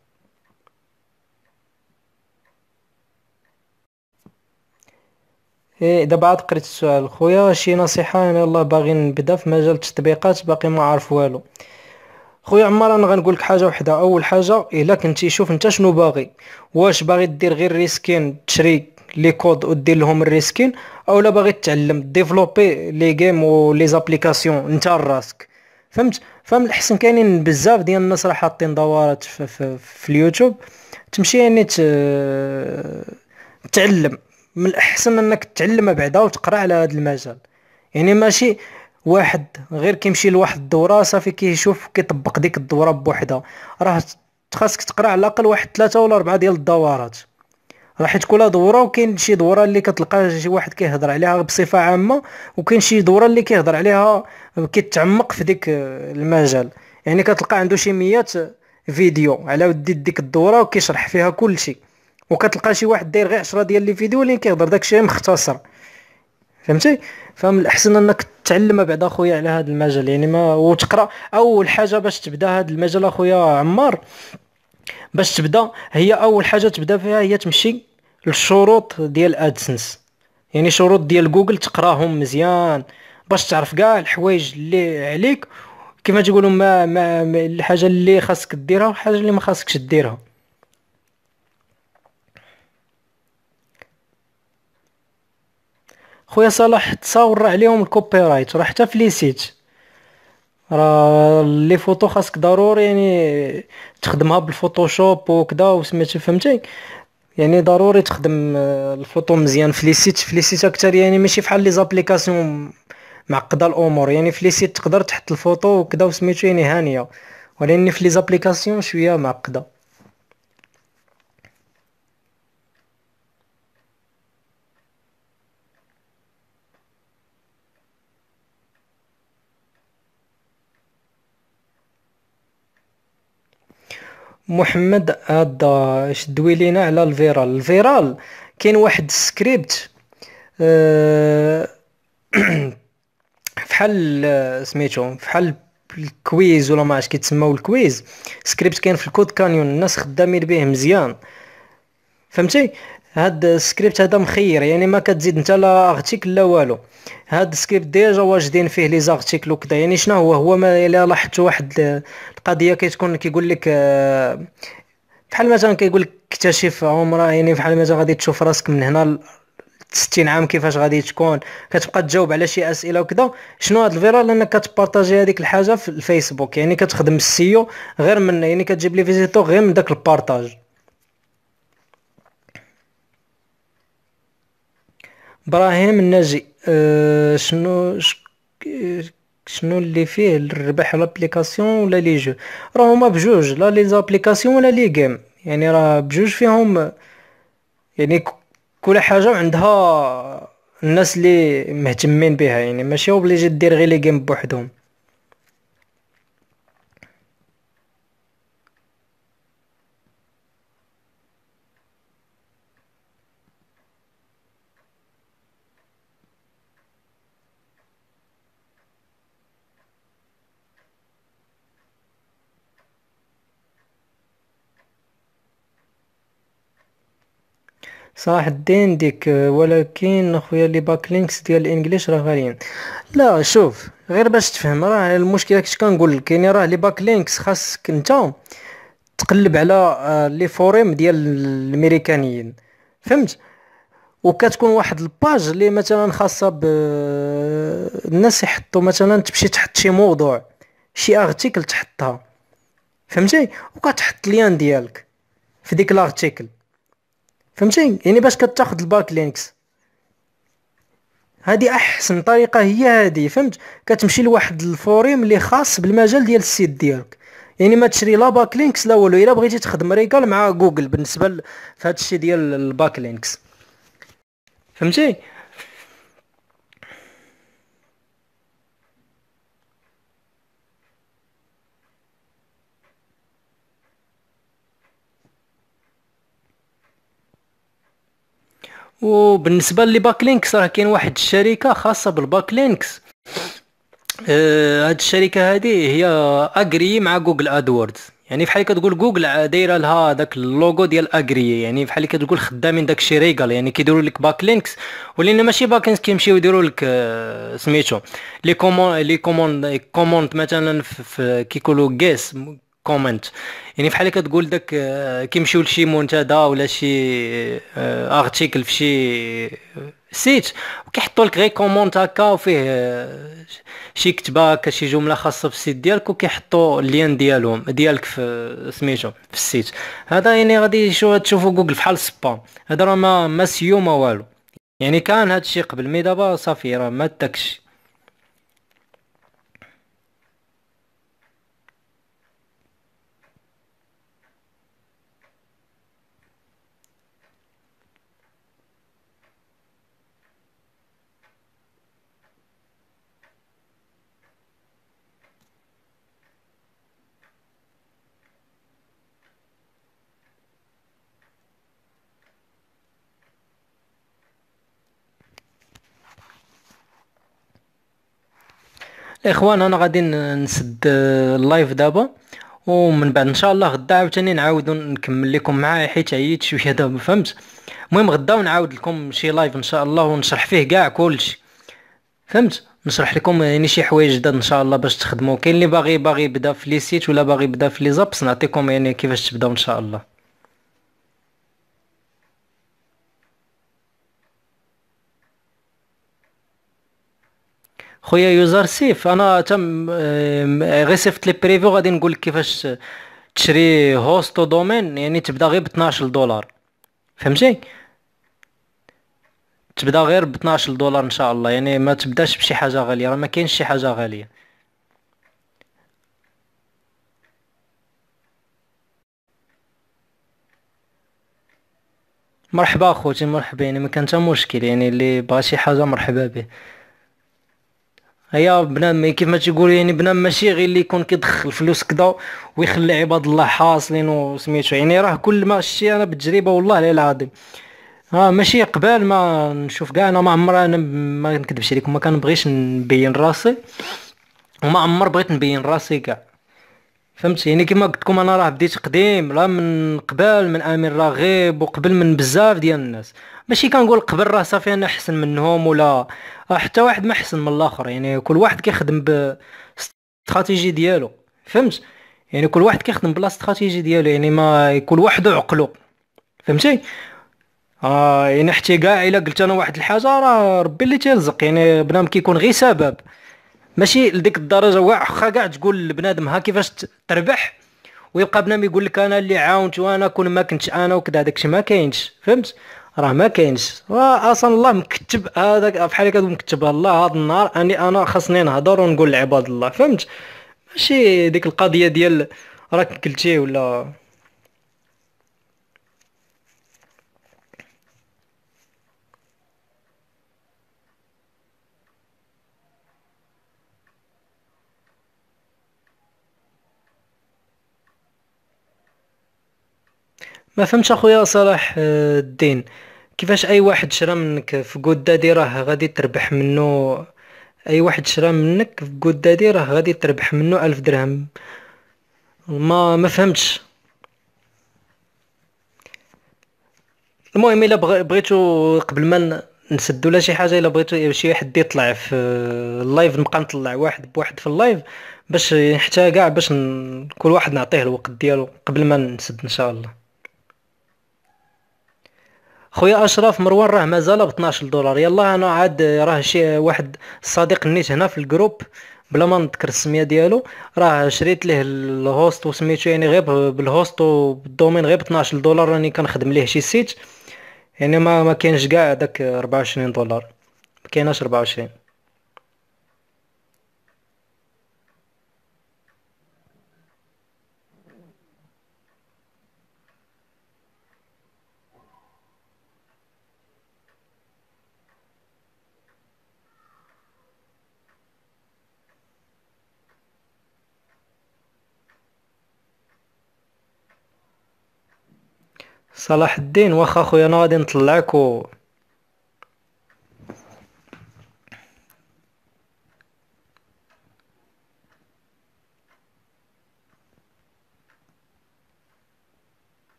إيه دابا عاد قريت السؤال خويا شي نصيحه انا الله باغي نبدا في مجال التطبيقات باقي ما عارف والو خويا عمار انا غنقولك حاجه وحده اول حاجه الا كنتي شوف انت شنو باغي واش باغي دير غير ريسكين تشري لي كود ودير لهم الريسكين لا باغي تتعلم ديفلوبي لي جيم و لي زابليكاسيون انت راسك فهمت فهم الحسن كاينين بزاف ديال الناس راه حاطين دورات في, في, في اليوتيوب تمشي يعني تعلم من الاحسن انك تعلم بعدا وتقرا على هذا المجال يعني ماشي واحد غير كيمشي لواحد الدوره صافي كيشوف كيطبق ديك الدوره بوحدها راه خاصك تقرا على الاقل واحد ثلاثه ولا اربعه ديال الدورات راه حيت كل دوره وكاين شي دوره اللي كتلقى شي واحد كيهضر عليها بصفه عامه وكاين شي دوره اللي كيهضر عليها كيتعمق في ديك المجال يعني كتلقى عنده شي ميات فيديو على ودي ديك الدوره وكيشرح فيها كلشي وكتلقى شي واحد داير غير 10 ديال لي فيديو اللي كيهضر داكشي مختصر فهمتي فمن الاحسن انك تعلم بعد اخويا على هذا المجال يعني ما وتقرا اول حاجه باش تبدا هذا المجال اخويا عمار باش تبدا هي اول حاجه تبدا فيها هي تمشي للشروط ديال ادسنس يعني شروط ديال جوجل تقراهم مزيان باش تعرف كاع الحوايج اللي عليك كما تقولوا ما, ما, ما الحاجه اللي خاصك ديرها والحاجه اللي ما خاصكش ديرها خويا صلاح تصاور راه عليهم الكوبي رايت راه حتى فليسيت راه لي فوتو خاصك ضروري يعني تخدمها بالفوتوشوب وكدا وسميتها فهمتي يعني ضروري تخدم آه، الفوتو مزيان في لي سيت في لي سيت اكثر يعني ماشي بحال لي زابليكاسيون معقده الامور يعني في لي سيت تقدر تحط الفوتو وكدا وسميتو يعني هانيه ولكن في لي زابليكاسيون شويه معقده محمد هادا شدوي لينا على الفيرال الفيرال كاين واحد السكريبت أه فحال آه، سميتو فحال الكويز ولا ما عرفتش كيتسماو الكويز سكريبت كاين في الكود كانيون الناس خدامين به مزيان فهمتي هاد السكريبت هذا مخير يعني ما كتزيد نتا لا ارتيكل لا والو هاد السكريبت ديجا واجدين فيه لي زارتيكل وكذا يعني شنو هو هو ما الا لاحظت واحد القضيه كتكون كيقول لك آه، بحال مثلا كيقول لك اكتشف عمره يعني بحال مثلا غادي تشوف راسك من هنا 60 عام كيفاش غادي تكون كتبقى تجاوب على شي اسئله وكذا شنو هاد الفيرال لانك كتبارطاجي هذيك الحاجه في الفيسبوك يعني كتخدم السيو غير من يعني كتجيب لي فيزيتور غير من داك البارطاج ابراهيم الناجي آه، شنو شنو اللي فيه الربح لابليكاسيون ولا لي جو راه هما بجوج لا لي زابليكاسيون ولا لي جيم يعني راه بجوج فيهم يعني كل حاجه عندها الناس اللي مهتمين بها يعني ماشي اوبليجي دير غير لي جيم بوحدهم صح الدين ديك ولكن خويا لي باك لينكس ديال الانجليش راه غاليين لا شوف غير باش تفهم راه المشكله كنت كنقول لك يعني راه لي باك لينكس خاصك انت تقلب على آه، لي فوريم ديال الامريكانيين فهمت وكتكون واحد الباج اللي مثلا خاصه بالناس آه، يحطوا مثلا تمشي تحط شي موضوع شي ارتيكل تحطها فهمتي وكتحط ليان ديالك في ديك الارتيكل فهمتي يعني باش كتاخذ الباك لينكس هذه احسن طريقه هي هذه فهمت كتمشي لواحد الفوريم اللي خاص بالمجال ديال السيت ديالك يعني ما تشري لا باك لينكس لا والو الا بغيتي تخدم ريكال مع جوجل بالنسبه لهذا الشيء ديال الباك لينكس فهمتي وبالنسبه باك لينكس راه كاين واحد الشركه خاصه بالباك لينكس آه، هاد الشركه هادي هي اجري مع جوجل ادوردز يعني بحال كتقول جوجل آه، دايره لها داك اللوغو ديال اجري يعني بحال كتقول خدامين داكشي ريغال يعني كيديروا لك باك لينكس ولينا ماشي باك لينكس كيمشيو يديروا لك آه، سميتو لي كوموند لي كوموند كوموند مثلا كيقولوا جيس كومنت يعني بحال كتقول داك آه، كيمشيو لشي منتدى ولا شي ارتيكل آه، في شي سيت آه، وكيحطوا لك غير كومونت هكا وفيه شي كتبه هكا شي جمله خاصه السيت ديالك وكيحطوا اللين ديالهم ديالك في سميتو في السيت هذا يعني غادي تشوفوا جوجل بحال سبام هذا راه ما ما سيو ما والو يعني كان هادشي قبل مي دابا صافي راه ما تكش اخوان انا غادي نسد اللايف آه، دابا ومن بعد ان شاء الله غدا عاوتاني نعاودو نكمل لكم معايا حيت عييت شويه دابا فهمت المهم غدا ونعاود لكم شي لايف ان شاء الله ونشرح فيه كاع كلشي فهمت نشرح لكم يعني شي حوايج جداد ان شاء الله باش تخدموا كاين اللي باغي باغي يبدا في لي سيت ولا باغي يبدا في لي زابس نعطيكم يعني كيفاش تبداو ان شاء الله خويا يوزر سيف انا تم غير صيفط لي بريفيو غادي نقول لك كيفاش تشري هوست دومين يعني تبدا غير ب 12 دولار فهمتي تبدا غير ب 12 دولار ان شاء الله يعني ما تبداش بشي حاجه غاليه راه ما كاينش شي حاجه غاليه مرحبا اخوتي مرحبا يعني ما كان حتى مشكل يعني اللي بغى شي حاجه مرحبا به هي بنادم يعني كيف ما تيقولوا يعني بنادم ماشي غير اللي يكون كيدخل فلوس كدا ويخلي عباد الله حاصلين وسميتو يعني راه كل ما شتي انا بالتجربه والله العلي العظيم ها ماشي قبال ما نشوف كاع انا ما عمر انا ما نكذبش عليكم ما كنبغيش نبين راسي وما عمر بغيت نبين راسي كاع فهمت يعني كما قلت لكم انا راه بديت قديم راه من قبل من امين راغب وقبل من بزاف ديال الناس ماشي كنقول قبل راه صافي انا احسن منهم ولا آه، حتى واحد ما احسن من الاخر يعني كل واحد كيخدم بالاستراتيجي ديالو فهمت يعني كل واحد كيخدم بلا استراتيجي ديالو يعني ما كل واحد عقلو فهمتي آه يعني حتى كاع الا قلت انا واحد الحاجه راه ربي اللي تيرزق يعني بنادم كيكون غير سبب ماشي لديك الدرجه واخا كاع تقول لبنادم ها كيفاش تربح ويبقى بنادم يقول لك انا اللي عاونت وانا كون ما كنتش انا وكذا داكشي ما كاينش فهمت راه ما كاينش واصلا الله مكتب هذاك بحال هكا مكتب الله هاد النهار اني انا خاصني نهضر ونقول لعباد الله فهمت ماشي ديك القضيه ديال راك قلتي ولا ما فهمتش اخويا صلاح الدين كيفاش اي واحد شرا منك في قدادي راه غادي تربح منه اي واحد شرا منك في قدادي راه غادي تربح منه ألف درهم ما ما فهمتش المهم الا بغيتو قبل ما نسدو ولا شي حاجه الا بغيتو شي واحد يطلع في اللايف نبقى نطلع واحد بواحد في اللايف باش حتى كاع باش كل واحد نعطيه الوقت ديالو قبل ما نسد ان شاء الله خويا اشرف مروان راه مازال ب 12 دولار يلا انا عاد راه شي واحد صديق نيت هنا في الجروب بلا ما نذكر السميه ديالو راه شريت ليه الهوست وسميتو يعني غير بالهوست وبالدومين غير ب 12 دولار راني كنخدم ليه شي سيت يعني ما ما كاينش كاع داك 24 دولار ما كايناش 24 صلاح الدين واخا خويا انا غادي نطلعك و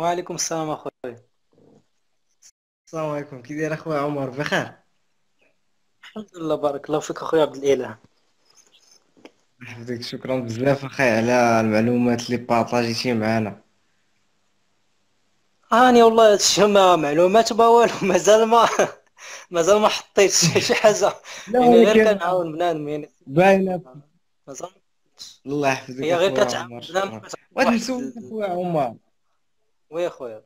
وعليكم السلام اخويا السلام عليكم كي داير اخويا عمر بخير الحمد لله بارك الله فيك اخويا عبد الاله يحفظك شكرا بزاف اخي على المعلومات اللي بارطاجيتي معنا هاني والله هادشي ما معلومات ما والو مازال ما مازال ما حطيت شي حاجه يعني غير كنعاون بنادم يعني باينه مازال الله يحفظك يا غير كتعاون بنادم واحد نسولك اخويا عمر وي خويا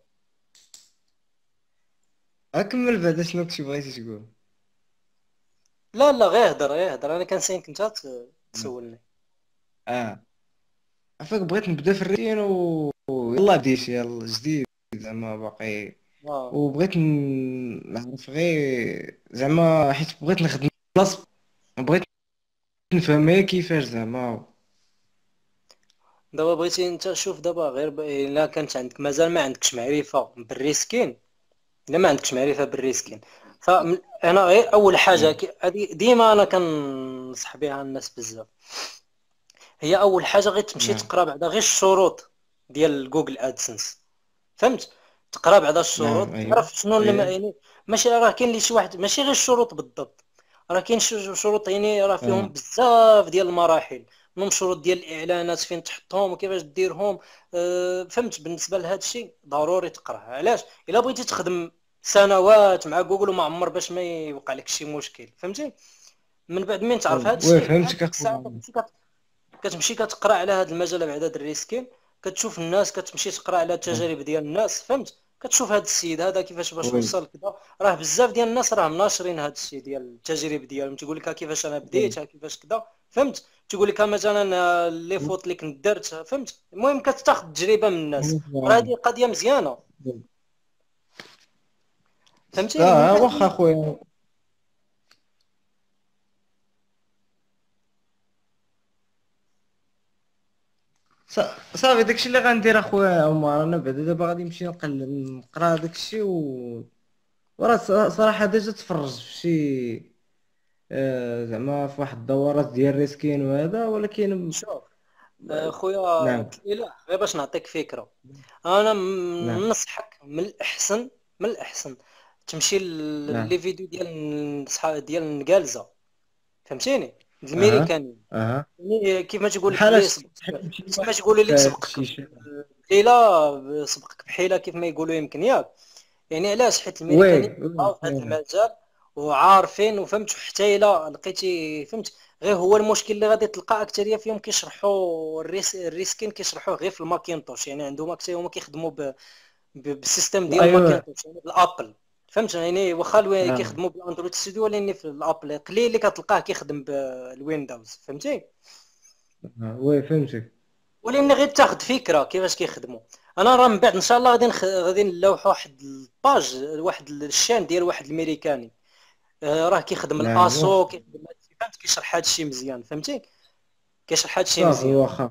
اكمل بعدا شنو كنتي بغيتي تقول لا لا غير هضر غير هضر انا كان سينك انت آه، تسولني اه عفاك بغيت نبدا في الريتين و يلا بديت يلا جديد زعما باقي وبغيت نعرف غير زعما حيت بغيت نخدم بلاص بغيت نفهم كيفاش زعما دابا بغيتي انت شوف دابا غير ب... الا إيه، كانت عندك مازال ما عندكش معرفه بالريسكين الا ما عندكش معرفه بالريسكين فانا غير اول حاجه هذه ديما انا كنصح بها الناس بزاف هي اول حاجه غير تمشي تقرا بعدا غير الشروط ديال جوجل ادسنس فهمت تقرا بعدا الشروط نعم، أيوة. تعرف شنو اللي أيوة. يعني ماشي راه كاين لي شي واحد ماشي غير الشروط بالضبط راه كاين شروط يعني راه فيهم بزاف ديال المراحل من ديال الاعلانات فين تحطهم وكيفاش ديرهم أه، فهمت بالنسبه لهذا الشيء ضروري تقرا علاش الا بغيتي تخدم سنوات مع جوجل وما عمر باش ما يوقع لك شي مشكل فهمتي من بعد من تعرف هذا الشيء فهمتك كتمشي كتقرا على هذا المجال بعدا الريسكين كتشوف الناس كتمشي تقرا على التجارب ديال الناس فهمت كتشوف هذا السيد هذا كيفاش باش وصل كذا راه بزاف ديال الناس راه ناشرين هذا الشيء ديال التجارب ديالهم تقول لك كيفاش انا بديت كيفاش كذا فهمت تقول لك مثلا لي فوت اللي كنت درت فهمت المهم كتاخذ تجربه من الناس راه أيوة. هذه قضيه مزيانه فهمتي اه يعني واخا خويا صافي داكشي اللي غندير اخويا عمر انا بعدا دابا غادي نمشي نقلب نقرا داكشي و وراه صراحه ديجا تفرج في شي آه، زعما في واحد الدورات ديال ريسكين وهذا ولكن شوف آه، نعم. خويا نعم. غير باش نعطيك فكره نعم. انا نعم. ننصحك نعم. من الاحسن من الاحسن تمشي نعم. لي فيديو ديال ديال النكالزه فهمتيني الميريكاني اها يعني كيف ما تقول كيف ما تقول لك سبقك بحيله سبقك بحيله كيف ما يقولوا يمكن ياك يعني علاش حيت الميريكاني آه، في هذا المجال وعارفين وفهمت حتى الا لقيتي فهمت غير هو المشكل اللي غادي تلقى اكثريه فيهم كيشرحوا الريس الريسكين كيشرحوه غير في الماكينتوش يعني عندهم اكثر هما كيخدموا ب... بالسيستم ديال أيوة. الماكينتوش يعني بالابل فهمت يعني واخا الوين نعم. كيخدموا بالاندرويد ستوديو ولكن في الابل قليل اللي كتلقاه كيخدم بالويندوز فهمتي نعم. وي فهمتك ولكن غير تاخذ فكره كيفاش كيخدموا انا راه من بعد ان شاء الله غادي غادي نلوحوا واحد الباج واحد الشان ديال واحد الميريكاني آه، راه كيخدم الاسو كيخدم فهمت كيشرح هذا الشيء مزيان فهمتي كيشرح هذا الشيء مزيان واخا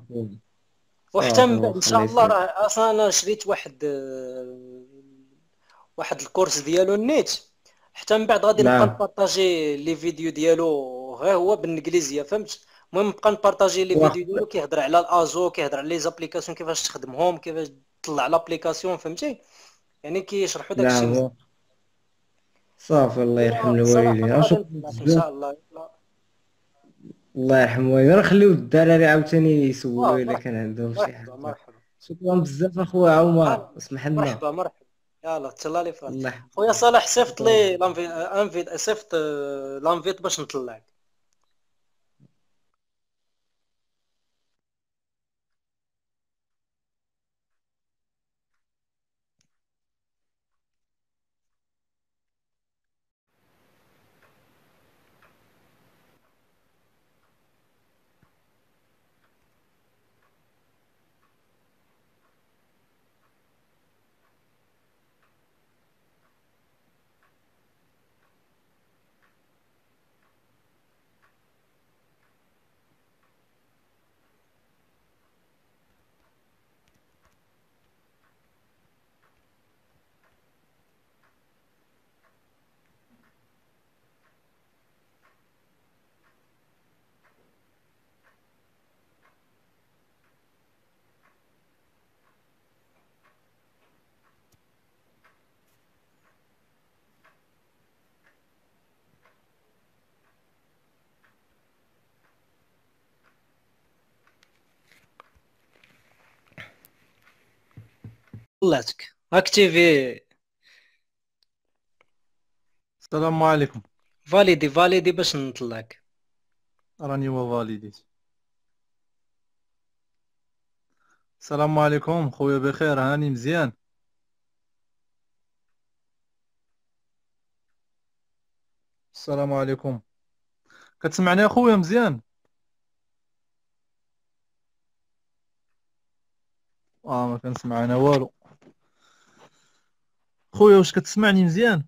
وحتى من بعد ان شاء الله راه اصلا انا شريت واحد آه، واحد الكورس ديالو النيت حتى من بعد غادي نبقى نبارطاجي لي فيديو ديالو غير هو بالانجليزيه فهمت المهم نبقى نبارطاجي لي فيديو ديالو كيهضر على الازو كيهضر على لي زابليكاسيون كيفاش تخدمهم كيفاش تطلع لابليكاسيون فهمتي يعني كيشرحوا داكشي صافي الله يرحم الوالدين ان شاء الله الله يرحم الوالدين راه خليو الدراري عاوتاني يسولوا الا كان عندهم شي حاجه شكرا بزاف اخويا عمر اسمح لنا مرحبا مرحبا يلا تهلا لي فراسك خويا صالح صيفط لي لانفيت صيفط آه، لانفيت باش نطلعك طلعتك اكتيفي السلام عليكم فاليدي فاليدي باش نطلعك راني هو فاليديت السلام عليكم خويا بخير هاني مزيان السلام عليكم كتسمعني اخويا مزيان اه ما كنسمع انا والو خويا واش كتسمعني مزيان